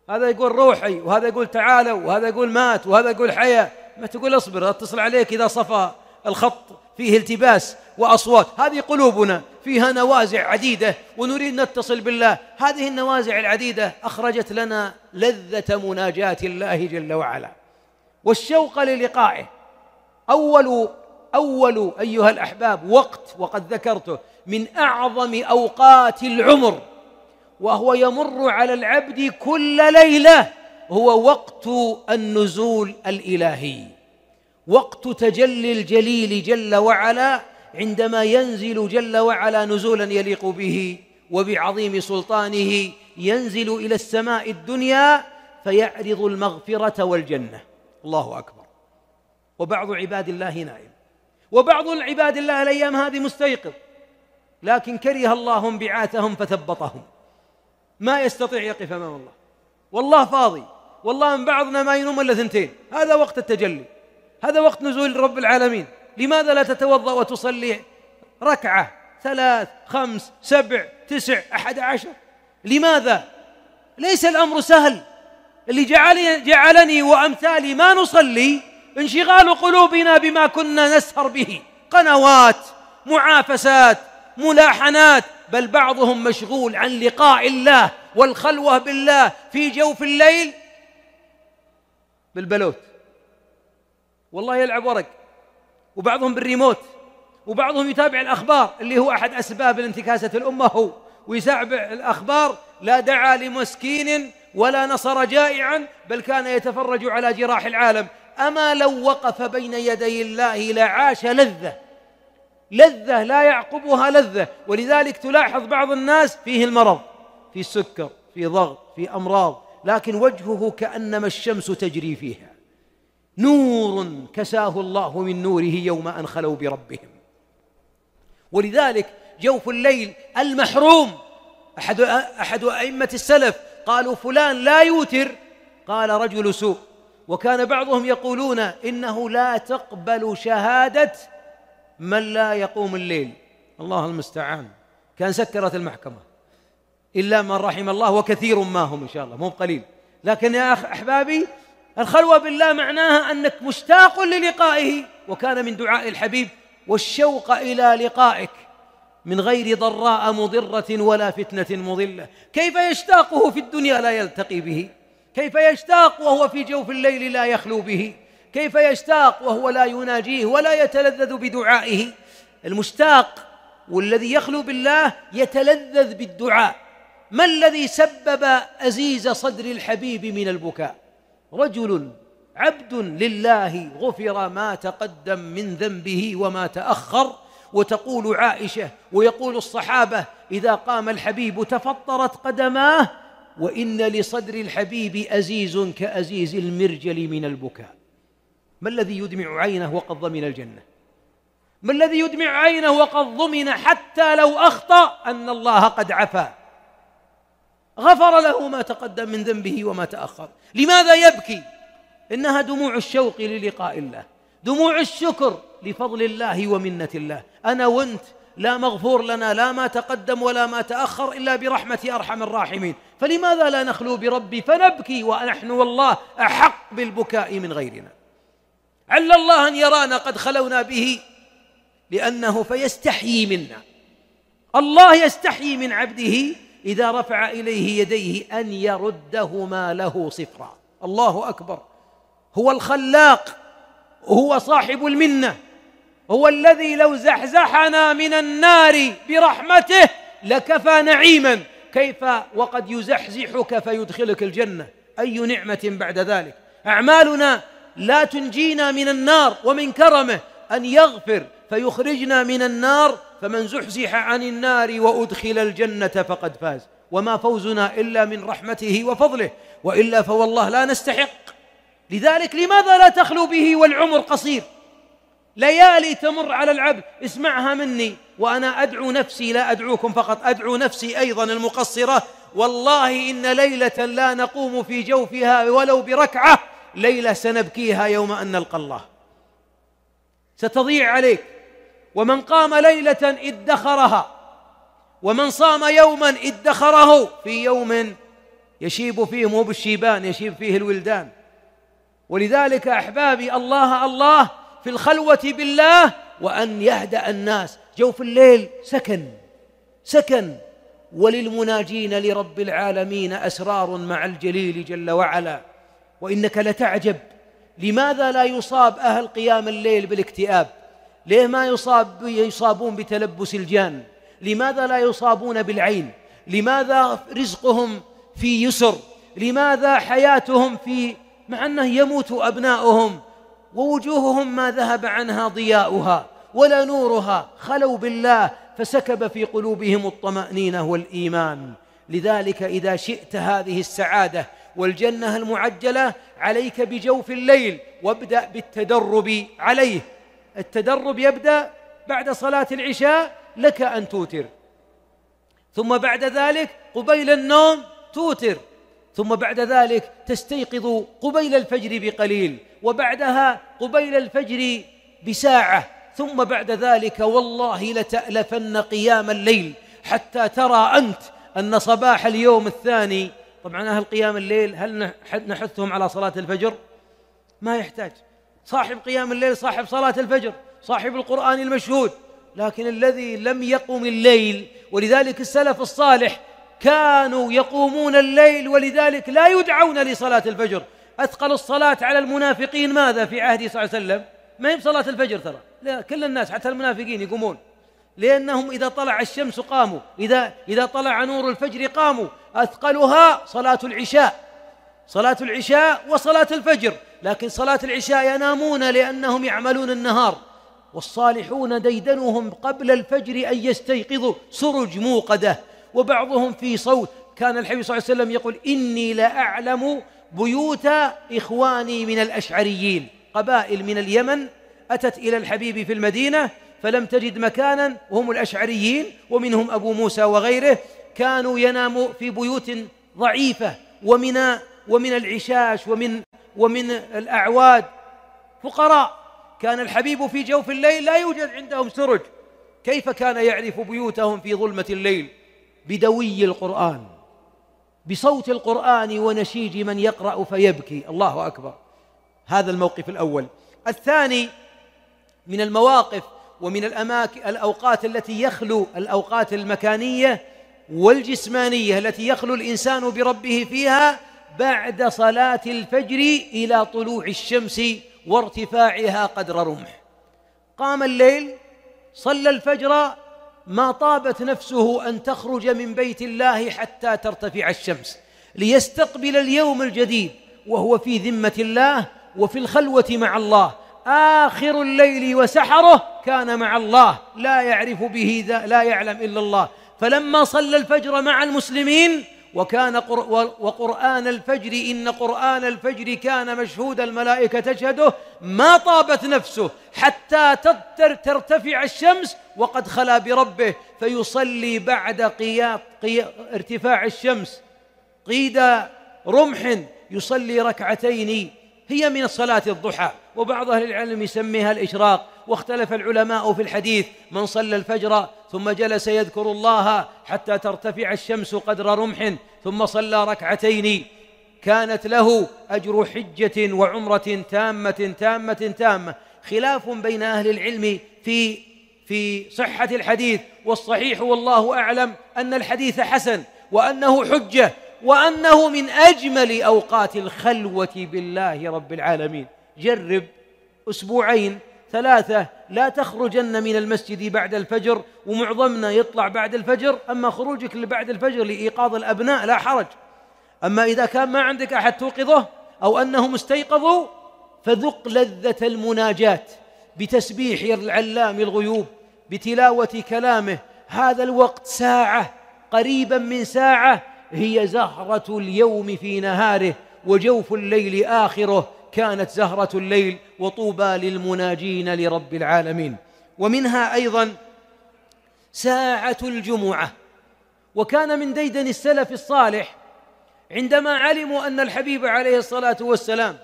هذا يقول روحي وهذا يقول تعالوا وهذا يقول مات وهذا يقول حيا ما تقول اصبر اتصل عليك إذا صفى الخط فيه التباس وأصوات هذه قلوبنا فيها نوازع عديدة ونريد نتصل بالله هذه النوازع العديدة أخرجت لنا لذة مناجاة الله جل وعلا والشوق للقائه أول اول ايها الاحباب وقت وقد ذكرته من اعظم اوقات العمر وهو يمر على العبد كل ليله هو وقت النزول الالهي وقت تجلي الجليل جل وعلا عندما ينزل جل وعلا نزولا يليق به وبعظيم سلطانه ينزل الى السماء الدنيا فيعرض المغفره والجنه الله اكبر وبعض عباد الله نائم وبعض العباد الله الأيام هذه مستيقظ لكن كره الله انبعاثهم فثبطهم ما يستطيع يقف أمام الله والله فاضي والله من بعضنا ما ينوم إلا ثنتين هذا وقت التجلي هذا وقت نزول رب العالمين لماذا لا تتوضأ وتصلي ركعة ثلاث خمس سبع تسع أحد عشر لماذا ليس الأمر سهل اللي جعلني, جعلني وأمثالي ما نصلي انشغال قلوبنا بما كنا نسهر به قنوات معافسات ملاحنات بل بعضهم مشغول عن لقاء الله والخلوه بالله في جوف الليل بالبلوت والله يلعب ورق وبعضهم بالريموت وبعضهم يتابع الاخبار اللي هو احد اسباب انتكاسه الامه هو ويتابع الاخبار لا دعا لمسكين ولا نصر جائعا بل كان يتفرج على جراح العالم أما لو وقف بين يدي الله لعاش لذة لذة لا يعقبها لذة ولذلك تلاحظ بعض الناس فيه المرض في سكر في ضغط في أمراض لكن وجهه كأنما الشمس تجري فيها نور كساه الله من نوره يوم أن خلوا بربهم ولذلك جوف الليل المحروم أحد أحد أئمة السلف قالوا فلان لا يوتر قال رجل سوء وكان بعضهم يقولون انه لا تقبل شهاده من لا يقوم الليل الله المستعان كان سكرت المحكمه الا من رحم الله وكثير ما هم ان شاء الله مو قليل لكن يا أخ احبابي الخلوه بالله معناها انك مشتاق للقائه وكان من دعاء الحبيب والشوق الى لقائك من غير ضراء مضره ولا فتنه مضله كيف يشتاقه في الدنيا لا يلتقي به كيف يشتاق وهو في جوف الليل لا يخلو به كيف يشتاق وهو لا يناجيه ولا يتلذذ بدعائه المشتاق والذي يخلو بالله يتلذذ بالدعاء ما الذي سبب أزيز صدر الحبيب من البكاء رجل عبد لله غفر ما تقدم من ذنبه وما تأخر وتقول عائشة ويقول الصحابة إذا قام الحبيب تفطرت قدماه وإن لصدر الحبيب أزيز كأزيز المرجل من البكاء ما الذي يدمع عينه وقد ضمن الجنة ما الذي يدمع عينه وقد ضمن حتى لو أخطأ أن الله قد عفا غفر له ما تقدم من ذنبه وما تأخر لماذا يبكي إنها دموع الشوق للقاء الله دموع الشكر لفضل الله ومنة الله أنا وأنت لا مغفور لنا لا ما تقدم ولا ما تأخر إلا برحمة أرحم الراحمين فلماذا لا نخلو بربي فنبكي ونحن والله أحق بالبكاء من غيرنا عل الله أن يرانا قد خلونا به لأنه فيستحيي منا الله يستحيي من عبده إذا رفع إليه يديه أن يردهما له صفرا الله أكبر هو الخلاق هو صاحب المنة هو الذي لو زحزحنا من النار برحمته لكفى نعيما كيف وقد يزحزحك فيدخلك الجنة أي نعمة بعد ذلك أعمالنا لا تنجينا من النار ومن كرمه أن يغفر فيخرجنا من النار فمن زحزح عن النار وأدخل الجنة فقد فاز وما فوزنا إلا من رحمته وفضله وإلا فوالله لا نستحق لذلك لماذا لا تخلو به والعمر قصير ليالي تمر على العبد اسمعها مني وأنا أدعو نفسي لا أدعوكم فقط أدعو نفسي أيضا المقصرة والله إن ليلة لا نقوم في جوفها ولو بركعة ليلة سنبكيها يوم أن نلقى الله ستضيع عليك ومن قام ليلة ادخرها ومن صام يوما ادخره في يوم يشيب فيه مو بالشيبان يشيب فيه الولدان ولذلك أحبابي الله الله في الخلوة بالله وأن يهدأ الناس جو في الليل سكن سكن وللمناجين لرب العالمين أسرار مع الجليل جل وعلا وإنك لتعجب لماذا لا يصاب أهل قيام الليل بالاكتئاب ليه ما يصاب يصابون بتلبس الجان لماذا لا يصابون بالعين لماذا رزقهم في يسر لماذا حياتهم في مع أنه يموت أبناؤهم ووجوههم ما ذهب عنها ضياؤها ولا نورها خلوا بالله فسكب في قلوبهم الطمأنينة والإيمان لذلك إذا شئت هذه السعادة والجنة المعجلة عليك بجوف الليل وابدأ بالتدرب عليه التدرب يبدأ بعد صلاة العشاء لك أن توتر ثم بعد ذلك قبيل النوم توتر ثم بعد ذلك تستيقظ قبيل الفجر بقليل وبعدها قبيل الفجر بساعة ثم بعد ذلك والله لتألفن قيام الليل حتى ترى أنت أن صباح اليوم الثاني طبعا أهل قيام الليل هل نحثهم على صلاة الفجر؟ ما يحتاج صاحب قيام الليل صاحب صلاة الفجر صاحب القرآن المشهود لكن الذي لم يقم الليل ولذلك السلف الصالح كانوا يقومون الليل ولذلك لا يدعون لصلاة الفجر أثقل الصلاة على المنافقين ماذا في عهده صلى الله عليه وسلم ما هي بصلاة الفجر ترى لا كل الناس حتى المنافقين يقومون لأنهم إذا طلع الشمس قاموا إذا إذا طلع نور الفجر قاموا أثقلها صلاة العشاء صلاة العشاء وصلاة الفجر لكن صلاة العشاء ينامون لأنهم يعملون النهار والصالحون ديدنهم قبل الفجر أن يستيقظوا سرج موقدة وبعضهم في صوت كان الحبيب صلى الله عليه وسلم يقول إني لأعلم لا بيوت إخواني من الأشعريين قبائل من اليمن أتت إلى الحبيب في المدينة فلم تجد مكانا وهم الأشعريين ومنهم أبو موسى وغيره كانوا يناموا في بيوت ضعيفة ومن ومن العشاش ومن ومن الأعواد فقراء كان الحبيب في جوف الليل لا يوجد عندهم سرج كيف كان يعرف بيوتهم في ظلمة الليل بدوي القرآن بصوت القرآن ونشيج من يقرأ فيبكي الله أكبر هذا الموقف الأول الثاني من المواقف ومن الأماكن الأوقات التي يخلو الأوقات المكانية والجسمانية التي يخلو الإنسان بربه فيها بعد صلاة الفجر إلى طلوع الشمس وارتفاعها قدر رمح قام الليل صلى الفجر ما طابت نفسه أن تخرج من بيت الله حتى ترتفع الشمس ليستقبل اليوم الجديد وهو في ذمة الله وفي الخلوة مع الله آخر الليل وسحره كان مع الله لا يعرف به لا يعلم إلا الله فلما صلى الفجر مع المسلمين وكان وقرآن الفجر إن قرآن الفجر كان مشهود الملائكة تشهده ما طابت نفسه حتى ترتفع الشمس وقد خلا بربه فيصلي بعد قيام قي ارتفاع الشمس قيد رمح يصلي ركعتين هي من صلاة الضحى وبعض أهل العلم يسميها الإشراق واختلف العلماء في الحديث من صلى الفجر ثم جلس يذكر الله حتى ترتفع الشمس قدر رمح ثم صلى ركعتين كانت له أجر حجة وعمرة تامة تامة تامة خلاف بين أهل العلم في في صحة الحديث والصحيح والله أعلم أن الحديث حسن وأنه حجة وأنه من أجمل أوقات الخلوة بالله رب العالمين جرب أسبوعين ثلاثة لا تخرجن من المسجد بعد الفجر ومعظمنا يطلع بعد الفجر أما خروجك بعد الفجر لإيقاظ الأبناء لا حرج أما إذا كان ما عندك أحد توقظه أو أنهم استيقظوا فذق لذة المناجاة بتسبيح العلام الغيوب بتلاوة كلامه هذا الوقت ساعة قريبا من ساعة هي زهرة اليوم في نهاره وجوف الليل آخره كانت زهرة الليل وطوبى للمناجين لرب العالمين ومنها أيضا ساعة الجمعة وكان من ديدن السلف الصالح عندما علموا أن الحبيب عليه الصلاة والسلام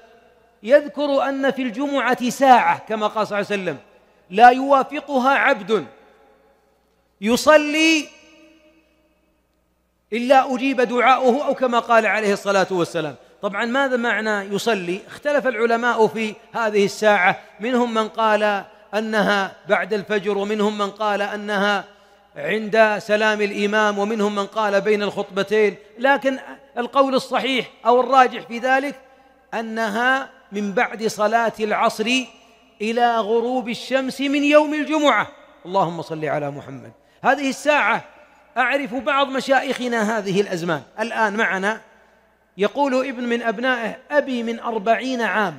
يذكر أن في الجمعة ساعة كما قال صلى الله عليه وسلم لا يوافقها عبد يصلي إلا أجيب دعاؤه أو كما قال عليه الصلاة والسلام طبعا ماذا معنى يصلي اختلف العلماء في هذه الساعة منهم من قال أنها بعد الفجر ومنهم من قال أنها عند سلام الإمام ومنهم من قال بين الخطبتين لكن القول الصحيح أو الراجح في ذلك أنها من بعد صلاة العصر إلى غروب الشمس من يوم الجمعة اللهم صل على محمد هذه الساعة أعرف بعض مشايخنا هذه الأزمان الآن معنا يقول ابن من أبنائه أبي من أربعين عام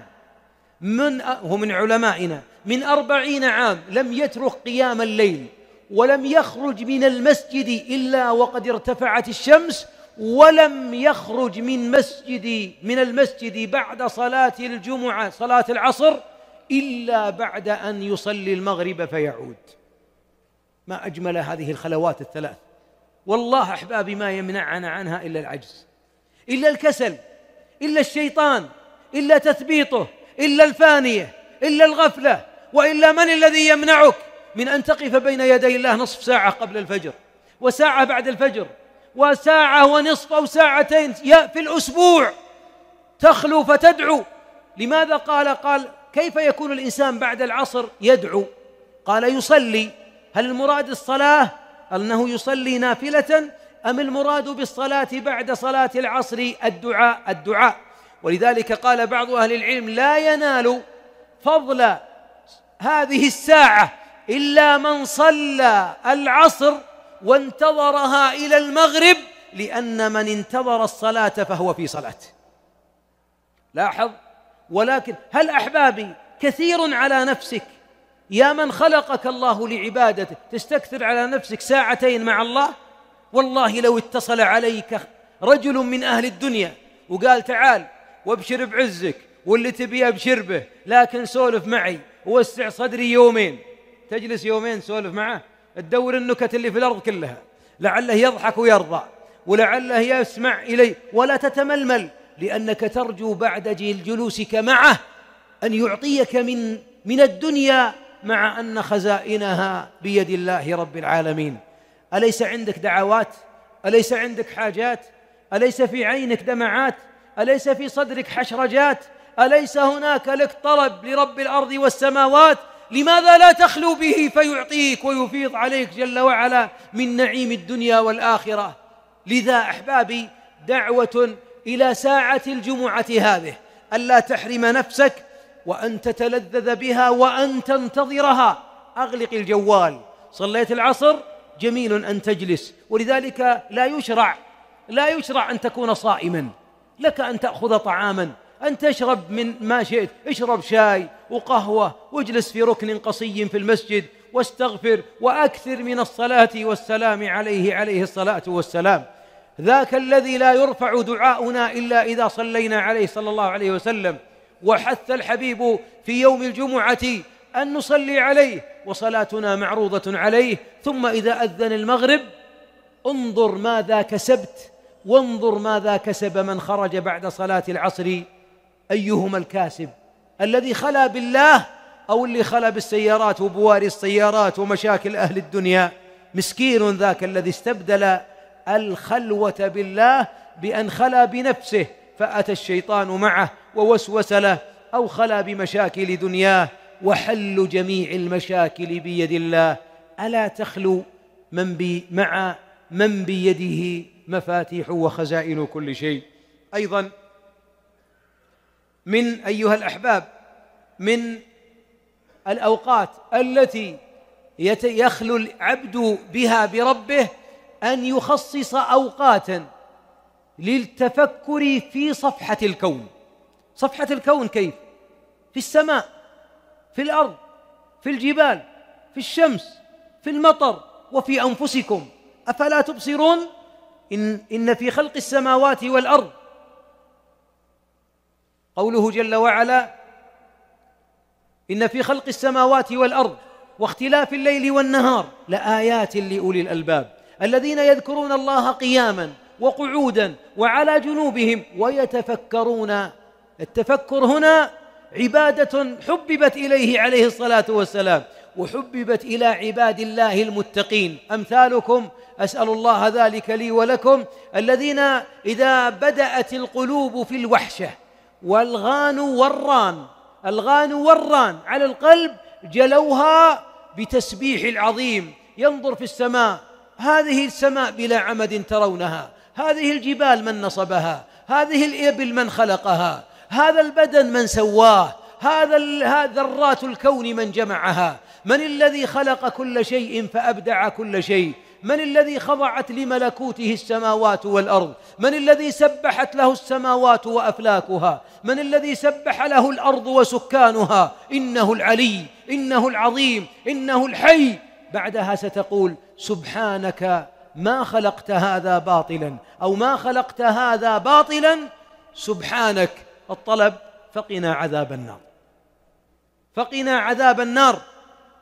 من هو من علمائنا من أربعين عام لم يترك قيام الليل ولم يخرج من المسجد إلا وقد ارتفعت الشمس ولم يخرج من مسجد من المسجد بعد صلاة الجمعة صلاة العصر إلا بعد أن يصلي المغرب فيعود ما أجمل هذه الخلوات الثلاث والله احبابي ما يمنعنا عنها الا العجز الا الكسل الا الشيطان الا تثبيطه الا الفانيه الا الغفله والا من الذي يمنعك من ان تقف بين يدي الله نصف ساعه قبل الفجر وساعه بعد الفجر وساعه ونصف او ساعتين في الاسبوع تخلو فتدعو لماذا قال قال كيف يكون الانسان بعد العصر يدعو قال يصلي هل المراد الصلاه أنه يصلي نافلة أم المراد بالصلاة بعد صلاة العصر الدعاء الدعاء ولذلك قال بعض أهل العلم لا ينال فضل هذه الساعة إلا من صلى العصر وانتظرها إلى المغرب لأن من انتظر الصلاة فهو في صلاة لاحظ ولكن هل أحبابي كثير على نفسك يا من خلقك الله لعبادته تستكثر على نفسك ساعتين مع الله والله لو اتصل عليك رجل من أهل الدنيا وقال تعال وابشر بعزك واللي تبي أبشر به لكن سولف معي ووسع صدري يومين تجلس يومين سولف معه تدور النكت اللي في الأرض كلها لعله يضحك ويرضى ولعله يسمع إلي ولا تتململ لأنك ترجو بعد جلوسك معه أن يعطيك من من الدنيا مع أن خزائنها بيد الله رب العالمين أليس عندك دعوات؟ أليس عندك حاجات؟ أليس في عينك دمعات؟ أليس في صدرك حشرجات؟ أليس هناك لك طلب لرب الأرض والسماوات؟ لماذا لا تخلو به فيعطيك ويفيض عليك جل وعلا من نعيم الدنيا والآخرة لذا أحبابي دعوة إلى ساعة الجمعة هذه ألا تحرم نفسك وأن تتلذذ بها وأن تنتظرها أغلق الجوال صليت العصر جميل أن تجلس ولذلك لا يشرع لا يشرع أن تكون صائما لك أن تأخذ طعاما أن تشرب من ما شئت اشرب شاي وقهوة واجلس في ركن قصي في المسجد واستغفر وأكثر من الصلاة والسلام عليه عليه الصلاة والسلام ذاك الذي لا يرفع دعاؤنا إلا إذا صلينا عليه صلى الله عليه وسلم وحث الحبيب في يوم الجمعة أن نصلي عليه وصلاتنا معروضة عليه ثم إذا أذن المغرب انظر ماذا كسبت وانظر ماذا كسب من خرج بعد صلاة العصر أيهما الكاسب الذي خلا بالله أو اللي خلا بالسيارات وبواري السيارات ومشاكل أهل الدنيا مسكين ذاك الذي استبدل الخلوة بالله بأن خلا بنفسه فأتى الشيطان معه ووسوس له أو خلا بمشاكل دنياه وحل جميع المشاكل بيد الله ألا تخلو من بي مع من بيده مفاتيح وخزائن كل شيء أيضا من أيها الأحباب من الأوقات التي يخلو العبد بها بربه أن يخصص أوقاتا للتفكر في صفحة الكون صفحة الكون كيف؟ في السماء في الأرض في الجبال في الشمس في المطر وفي أنفسكم أفلا تبصرون إن, إن في خلق السماوات والأرض قوله جل وعلا إن في خلق السماوات والأرض واختلاف الليل والنهار لآيات لأولي الألباب الذين يذكرون الله قياماً وقعودا وعلى جنوبهم ويتفكرون التفكر هنا عبادة حببت إليه عليه الصلاة والسلام وحببت إلى عباد الله المتقين أمثالكم أسأل الله ذلك لي ولكم الذين إذا بدأت القلوب في الوحشة والغان والران الغان والران على القلب جلوها بتسبيح العظيم ينظر في السماء هذه السماء بلا عمد ترونها هذه الجبال من نصبها هذه الإبل من خلقها هذا البدن من سواه هذا ذرات الكون من جمعها من الذي خلق كل شيء فأبدع كل شيء من الذي خضعت لملكوته السماوات والارض من الذي سبحت له السماوات وافلاكها من الذي سبح له الارض وسكانها انه العلي انه العظيم انه الحي بعدها ستقول سبحانك ما خلقت هذا باطلا أو ما خلقت هذا باطلا سبحانك الطلب فقنا عذاب النار فقنا عذاب النار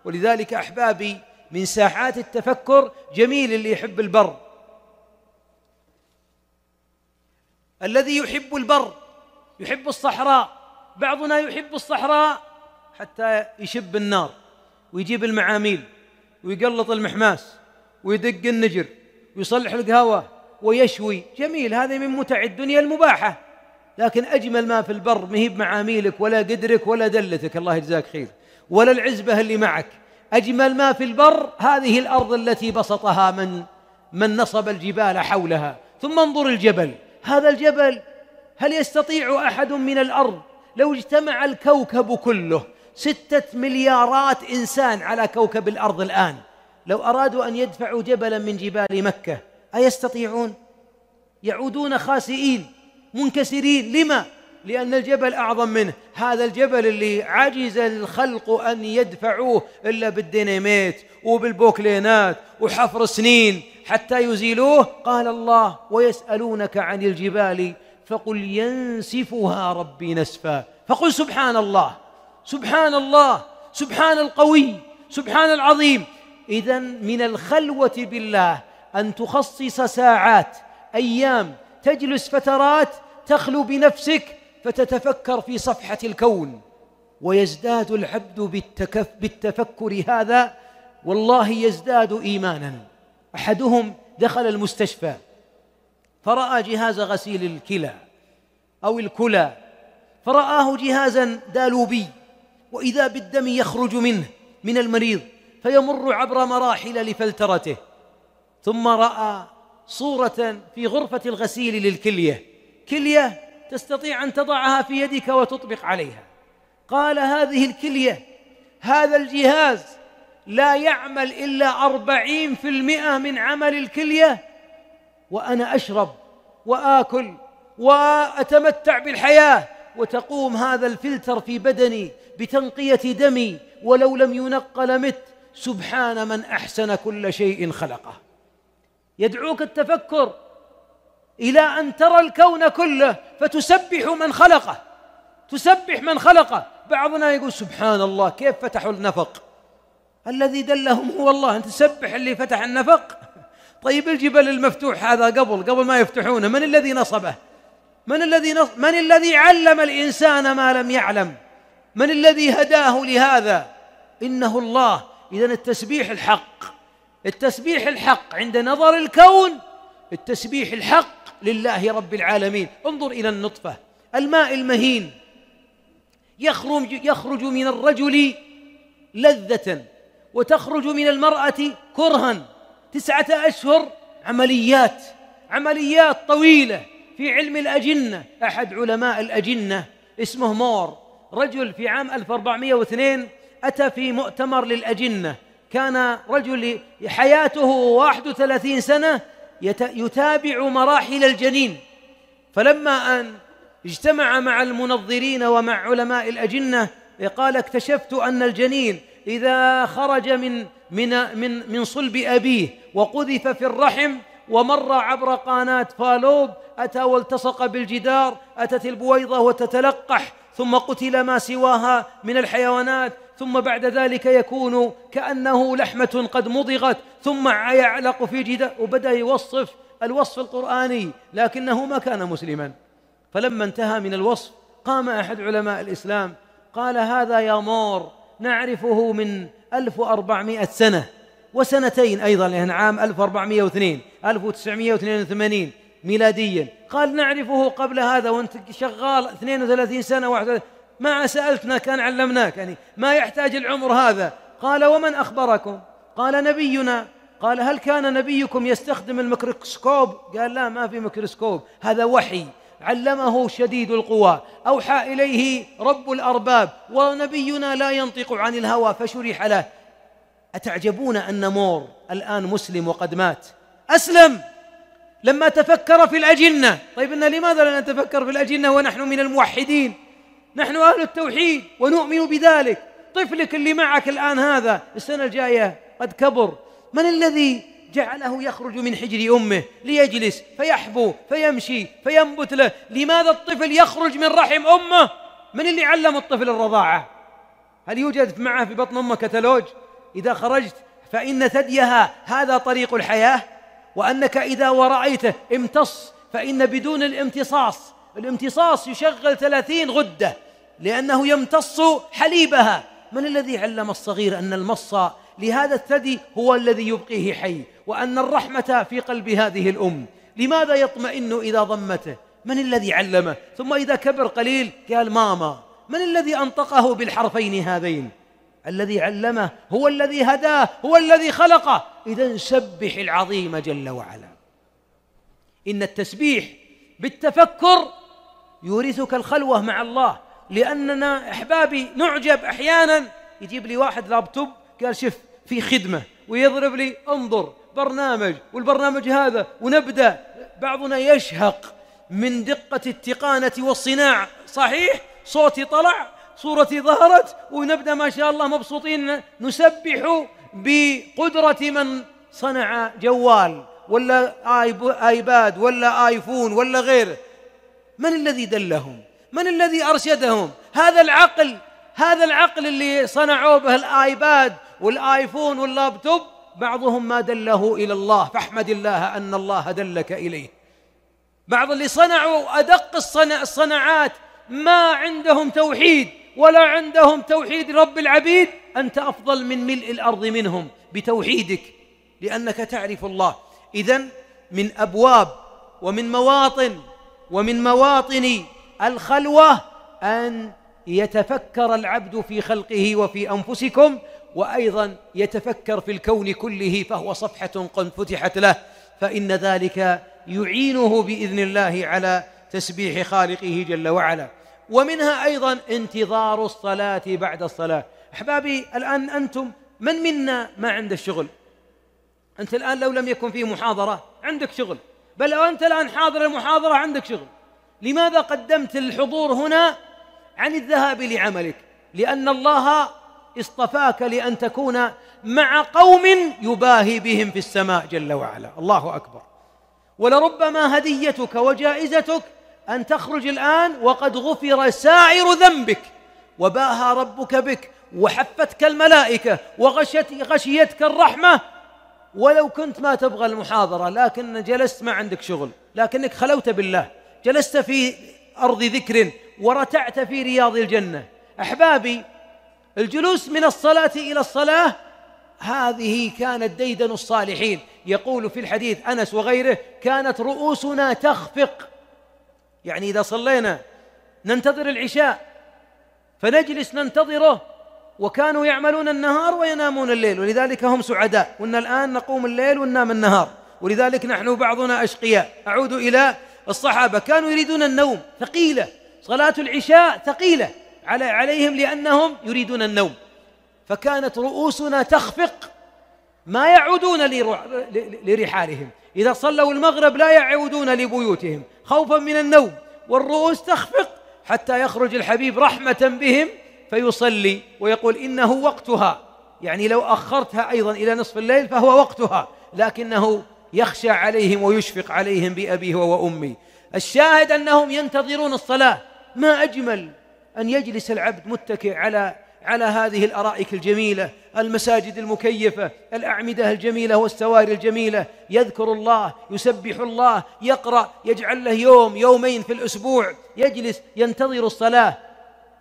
ولذلك أحبابي من ساحات التفكر جميل اللي يحب البر الذي يحب البر يحب الصحراء بعضنا يحب الصحراء حتى يشب النار ويجيب المعاميل ويقلط المحماس ويدق النجر ويصلح القهوة ويشوي جميل هذه من متع الدنيا المباحة لكن أجمل ما في البر ما هي بمعاميلك ولا قدرك ولا دلتك الله يجزاك خير ولا العزبة اللي معك أجمل ما في البر هذه الأرض التي بسطها من من نصب الجبال حولها ثم انظر الجبل هذا الجبل هل يستطيع أحد من الأرض لو اجتمع الكوكب كله ستة مليارات إنسان على كوكب الأرض الآن لو أرادوا أن يدفعوا جبلا من جبال مكة أيستطيعون؟ يعودون خاسئين منكسرين لما؟ لأن الجبل أعظم منه هذا الجبل اللي عجز الخلق أن يدفعوه إلا بالديناميت وبالبوكلينات وحفر سنين حتى يزيلوه قال الله ويسألونك عن الجبال فقل ينسفها ربي نسفا فقل سبحان الله سبحان الله سبحان القوي سبحان العظيم إذا من الخلوة بالله أن تخصص ساعات أيام تجلس فترات تخلو بنفسك فتتفكر في صفحة الكون ويزداد العبد بالتكف بالتفكر هذا والله يزداد إيمانا أحدهم دخل المستشفى فرأى جهاز غسيل الكلى أو الكلى فرآه جهازا دالوبي وإذا بالدم يخرج منه من المريض فيمر عبر مراحل لفلترته ثم راى صوره في غرفه الغسيل للكليه كليه تستطيع ان تضعها في يدك وتطبق عليها قال هذه الكليه هذا الجهاز لا يعمل الا اربعين في المئه من عمل الكليه وانا اشرب واكل واتمتع بالحياه وتقوم هذا الفلتر في بدني بتنقيه دمي ولو لم ينقل مت سبحان من احسن كل شيء خلقه يدعوك التفكر الى ان ترى الكون كله فتسبح من خلقه تسبح من خلقه بعضنا يقول سبحان الله كيف فتحوا النفق الذي دلهم هو الله أن تسبح اللي فتح النفق طيب الجبل المفتوح هذا قبل قبل ما يفتحونه من الذي نصبه من الذي نص من الذي علم الإنسان ما لم يعلم من الذي هداه لهذا إنه الله إذا التسبيح الحق التسبيح الحق عند نظر الكون التسبيح الحق لله رب العالمين انظر إلى النطفة الماء المهين يخرج, يخرج من الرجل لذة وتخرج من المرأة كرها تسعة أشهر عمليات عمليات طويلة في علم الأجنة أحد علماء الأجنة اسمه مور رجل في عام 1402 أتى في مؤتمر للأجنة كان رجل حياته 31 سنة يتابع مراحل الجنين فلما أن اجتمع مع المنظرين ومع علماء الأجنة قال اكتشفت أن الجنين إذا خرج من من من من صلب أبيه وقذف في الرحم ومر عبر قناة فالوب أتى والتصق بالجدار أتت البويضة وتتلقح ثم قتل ما سواها من الحيوانات ثم بعد ذلك يكون كأنه لحمة قد مضغت ثم يعلق في جده وبدأ يوصف الوصف القرآني لكنه ما كان مسلما فلما انتهى من الوصف قام أحد علماء الإسلام قال هذا يا مور نعرفه من 1400 سنة وسنتين أيضا لأن يعني عام 1402 1982 ميلاديا قال نعرفه قبل هذا وانت شغال 32 سنة ما سألتنا كان علمناك يعني ما يحتاج العمر هذا قال ومن أخبركم قال نبينا قال هل كان نبيكم يستخدم الميكروسكوب قال لا ما في ميكروسكوب هذا وحي علمه شديد القوى أوحى إليه رب الأرباب ونبينا لا ينطق عن الهوى فشرح له أتعجبون أن مور الآن مسلم وقد مات أسلم لما تفكر في الأجنة طيب إن لماذا لا نتفكر في الأجنة ونحن من الموحدين نحن أهل التوحيد ونؤمن بذلك طفلك اللي معك الآن هذا السنة الجاية قد كبر من الذي جعله يخرج من حجر أمه ليجلس فيحبو فيمشي فينبت له لماذا الطفل يخرج من رحم أمه من اللي علم الطفل الرضاعة هل يوجد معه في بطن أمه كتالوج إذا خرجت فإن ثديها هذا طريق الحياة وأنك إذا ورأيته امتص فإن بدون الامتصاص الامتصاص يشغل ثلاثين غدة لأنه يمتص حليبها من الذي علم الصغير أن المص لهذا الثدي هو الذي يبقيه حي وأن الرحمة في قلب هذه الأم لماذا يطمئن إذا ضمته من الذي علمه ثم إذا كبر قليل قال ماما من الذي أنطقه بالحرفين هذين الذي علمه هو الذي هداه هو الذي خلقه إذا سبح العظيم جل وعلا إن التسبيح بالتفكر يورثك الخلوة مع الله لأننا أحبابي نعجب أحيانا يجيب لي واحد لابتوب قال شف في خدمة ويضرب لي انظر برنامج والبرنامج هذا ونبدأ بعضنا يشهق من دقة التقانة والصناعة صحيح صوتي طلع صورتي ظهرت ونبدأ ما شاء الله مبسوطين نسبح بقدرة من صنع جوال ولا آيباد ولا آيفون ولا غيره من الذي دلهم من الذي أرشدهم هذا العقل هذا العقل اللي صنعوا به الآيباد والآيفون واللابتوب بعضهم ما دله إلى الله فاحمد الله أن الله دلك إليه بعض اللي صنعوا أدق الصنع الصنعات ما عندهم توحيد ولا عندهم توحيد رب العبيد أنت أفضل من ملء الأرض منهم بتوحيدك لأنك تعرف الله إذا من أبواب ومن مواطن ومن مواطن الخلوة أن يتفكر العبد في خلقه وفي أنفسكم وأيضا يتفكر في الكون كله فهو صفحة قد فتحت له فإن ذلك يعينه بإذن الله على تسبيح خالقه جل وعلا ومنها أيضا انتظار الصلاة بعد الصلاة أحبابي الآن أنتم من منا ما عنده شغل أنت الآن لو لم يكن في محاضرة عندك شغل بل وانت أنت الآن حاضر المحاضرة عندك شغل لماذا قدمت الحضور هنا عن الذهاب لعملك لأن الله اصطفاك لأن تكون مع قوم يباهي بهم في السماء جل وعلا الله أكبر ولربما هديتك وجائزتك أن تخرج الآن وقد غفر سائر ذنبك وباهى ربك بك وحفتك الملائكة وغشيتك الرحمة ولو كنت ما تبغى المحاضرة لكن جلست ما عندك شغل لكنك خلوت بالله جلست في أرض ذكر ورتعت في رياض الجنة أحبابي الجلوس من الصلاة إلى الصلاة هذه كانت ديدن الصالحين يقول في الحديث أنس وغيره كانت رؤوسنا تخفق يعني إذا صلينا ننتظر العشاء فنجلس ننتظره وكانوا يعملون النهار وينامون الليل ولذلك هم سعداء وان الان نقوم الليل وننام النهار ولذلك نحن بعضنا اشقياء اعود الى الصحابه كانوا يريدون النوم ثقيله صلاه العشاء ثقيله على عليهم لانهم يريدون النوم فكانت رؤوسنا تخفق ما يعودون لرحالهم اذا صلوا المغرب لا يعودون لبيوتهم خوفا من النوم والرؤوس تخفق حتى يخرج الحبيب رحمه بهم فيصلي ويقول إنه وقتها يعني لو أخرتها أيضا إلى نصف الليل فهو وقتها لكنه يخشى عليهم ويشفق عليهم بأبيه وأمي الشاهد أنهم ينتظرون الصلاة ما أجمل أن يجلس العبد متكئ على على هذه الارائك الجميله المساجد المكيفه الاعمده الجميله والسواري الجميله يذكر الله يسبح الله يقرا يجعل له يوم يومين في الاسبوع يجلس ينتظر الصلاه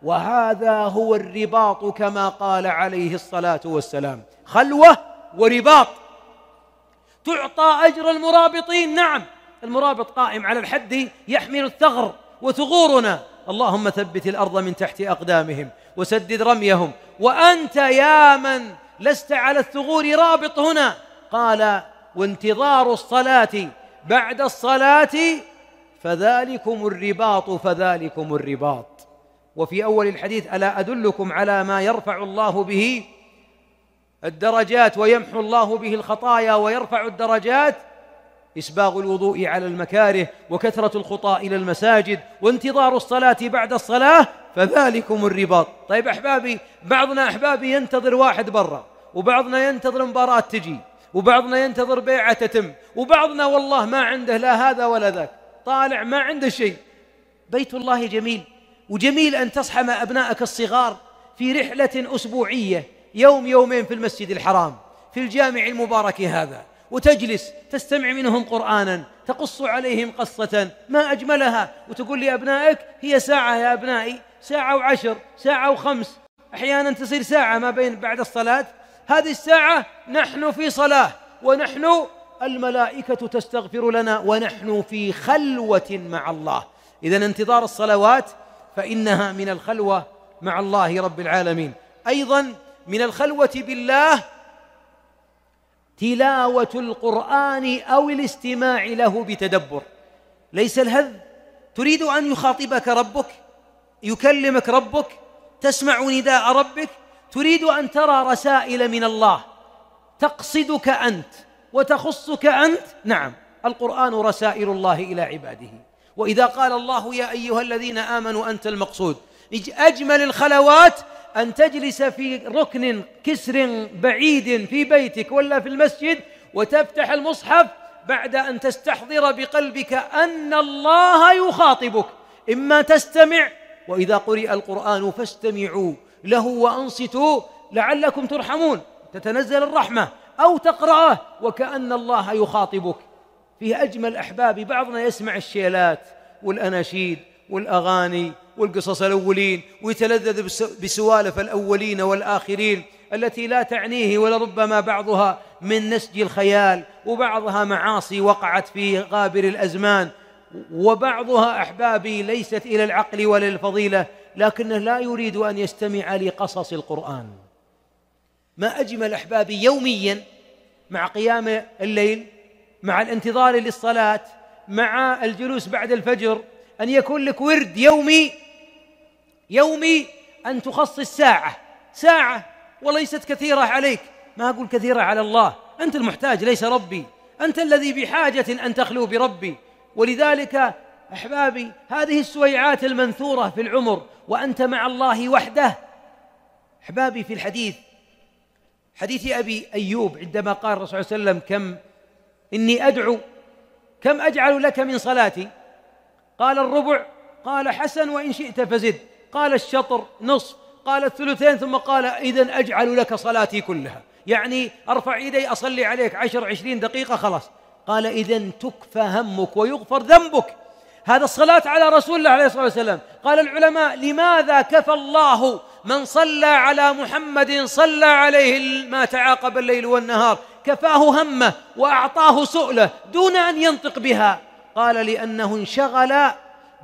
وهذا هو الرباط كما قال عليه الصلاه والسلام خلوه ورباط تعطى اجر المرابطين نعم المرابط قائم على الحد يحمل الثغر وثغورنا اللهم ثبت الارض من تحت اقدامهم وسدد رميهم وانت يا من لست على الثغور رابط هنا قال وانتظار الصلاه بعد الصلاه فذلكم الرباط فذلكم الرباط وفي أول الحديث ألا أدلكم على ما يرفع الله به الدرجات ويمحو الله به الخطايا ويرفع الدرجات إسباغ الوضوء على المكاره وكثرة الخطى إلى المساجد وانتظار الصلاة بعد الصلاة فذلكم الرباط طيب أحبابي بعضنا أحبابي ينتظر واحد برا وبعضنا ينتظر مباراة تجي وبعضنا ينتظر بيعة تتم وبعضنا والله ما عنده لا هذا ولا ذاك طالع ما عنده شيء بيت الله جميل وجميل أن تصحى مع أبنائك الصغار في رحلة أسبوعية يوم يومين في المسجد الحرام في الجامع المبارك هذا وتجلس تستمع منهم قرآنا تقص عليهم قصة ما أجملها وتقول لأبنائك هي ساعة يا أبنائي ساعة وعشر ساعة وخمس أحيانا تصير ساعة ما بين بعد الصلاة هذه الساعة نحن في صلاة ونحن الملائكة تستغفر لنا ونحن في خلوة مع الله إذا انتظار الصلوات فإنها من الخلوة مع الله رب العالمين أيضا من الخلوة بالله تلاوة القرآن أو الاستماع له بتدبر ليس الهذ تريد أن يخاطبك ربك يكلمك ربك تسمع نداء ربك تريد أن ترى رسائل من الله تقصدك أنت وتخصك أنت نعم القرآن رسائل الله إلى عباده وإذا قال الله يا أيها الذين آمنوا أنت المقصود أجمل الخلوات أن تجلس في ركن كسر بعيد في بيتك ولا في المسجد وتفتح المصحف بعد أن تستحضر بقلبك أن الله يخاطبك إما تستمع وإذا قرئ القرآن فاستمعوا له وأنصتوا لعلكم ترحمون تتنزل الرحمة أو تقرأه وكأن الله يخاطبك فيه أجمل أحبابي بعضنا يسمع الشيلات والأناشيد والأغاني والقصص الأولين ويتلذذ بسوالف الأولين والآخرين التي لا تعنيه ولربما بعضها من نسج الخيال وبعضها معاصي وقعت في غابر الأزمان وبعضها أحبابي ليست إلى العقل ولا الفضيلة لكنه لا يريد أن يستمع لقصص القرآن ما أجمل أحبابي يوميا مع قيام الليل مع الانتظار للصلاة مع الجلوس بعد الفجر أن يكون لك ورد يومي يومي أن تخصص ساعة ساعة وليست كثيرة عليك ما أقول كثيرة على الله أنت المحتاج ليس ربي أنت الذي بحاجة أن تخلو بربي ولذلك أحبابي هذه السويعات المنثورة في العمر وأنت مع الله وحده أحبابي في الحديث حديث أبي أيوب عندما قال الرسول صلى الله عليه وسلم كم إني أدعو كم أجعل لك من صلاتي قال الربع قال حسن وإن شئت فزد قال الشطر نصف قال الثلثين ثم قال إذا أجعل لك صلاتي كلها يعني أرفع يدي أصلي عليك عشر عشرين دقيقة خلاص قال إذا تكفى همك ويغفر ذنبك هذا الصلاة على رسول الله عليه الصلاة والسلام قال العلماء لماذا كفى الله من صلى على محمد صلى عليه ما تعاقب الليل والنهار كفاه همه واعطاه سؤله دون ان ينطق بها قال لانه انشغل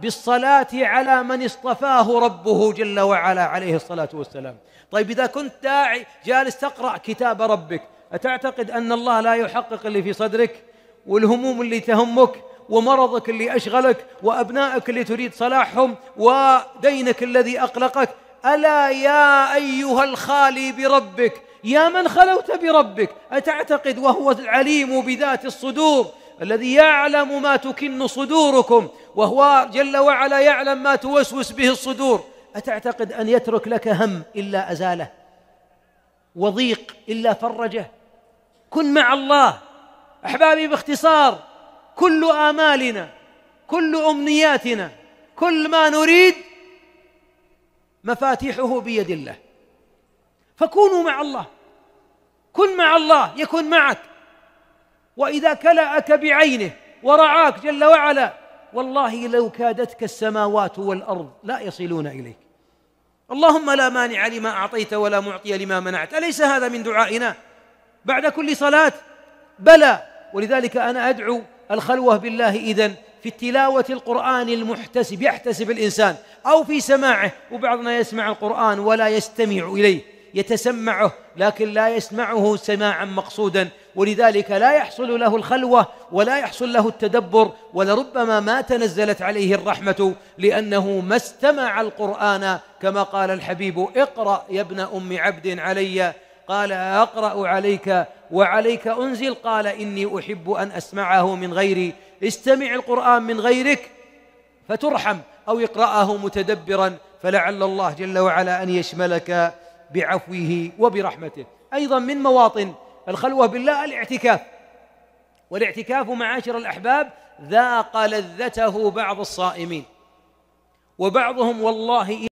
بالصلاه على من اصطفاه ربه جل وعلا عليه الصلاه والسلام طيب اذا كنت داعي جالس تقرا كتاب ربك اتعتقد ان الله لا يحقق اللي في صدرك والهموم اللي تهمك ومرضك اللي اشغلك وابنائك اللي تريد صلاحهم ودينك الذي اقلقك الا يا ايها الخالي بربك يا من خلوت بربك أتعتقد وهو العليم بذات الصدور الذي يعلم ما تكن صدوركم وهو جل وعلا يعلم ما توسوس به الصدور أتعتقد أن يترك لك هم إلا أزاله وضيق إلا فرجه كن مع الله أحبابي باختصار كل آمالنا كل أمنياتنا كل ما نريد مفاتيحه بيد الله فكونوا مع الله كن مع الله يكون معك واذا كلاك بعينه ورعاك جل وعلا والله لو كادتك السماوات والارض لا يصلون اليك اللهم لا مانع لما اعطيت ولا معطي لما منعت اليس هذا من دعائنا بعد كل صلاه بلى ولذلك انا ادعو الخلوه بالله اذن في تلاوة القرآن المحتسب يحتسب الإنسان أو في سماعه وبعضنا يسمع القرآن ولا يستمع إليه يتسمعه لكن لا يسمعه سماعا مقصودا ولذلك لا يحصل له الخلوة ولا يحصل له التدبر ولربما ما تنزلت عليه الرحمة لأنه ما استمع القرآن كما قال الحبيب اقرأ يا ابن أم عبد علي قال أقرأ عليك وعليك أنزل قال إني أحب أن أسمعه من غيري استمع القرآن من غيرك فترحم أو اقرأه متدبرا فلعل الله جل وعلا أن يشملك بعفوه وبرحمته أيضا من مواطن الخلوة بالله الاعتكاف والاعتكاف معاشر الأحباب ذاق لذته بعض الصائمين وبعضهم والله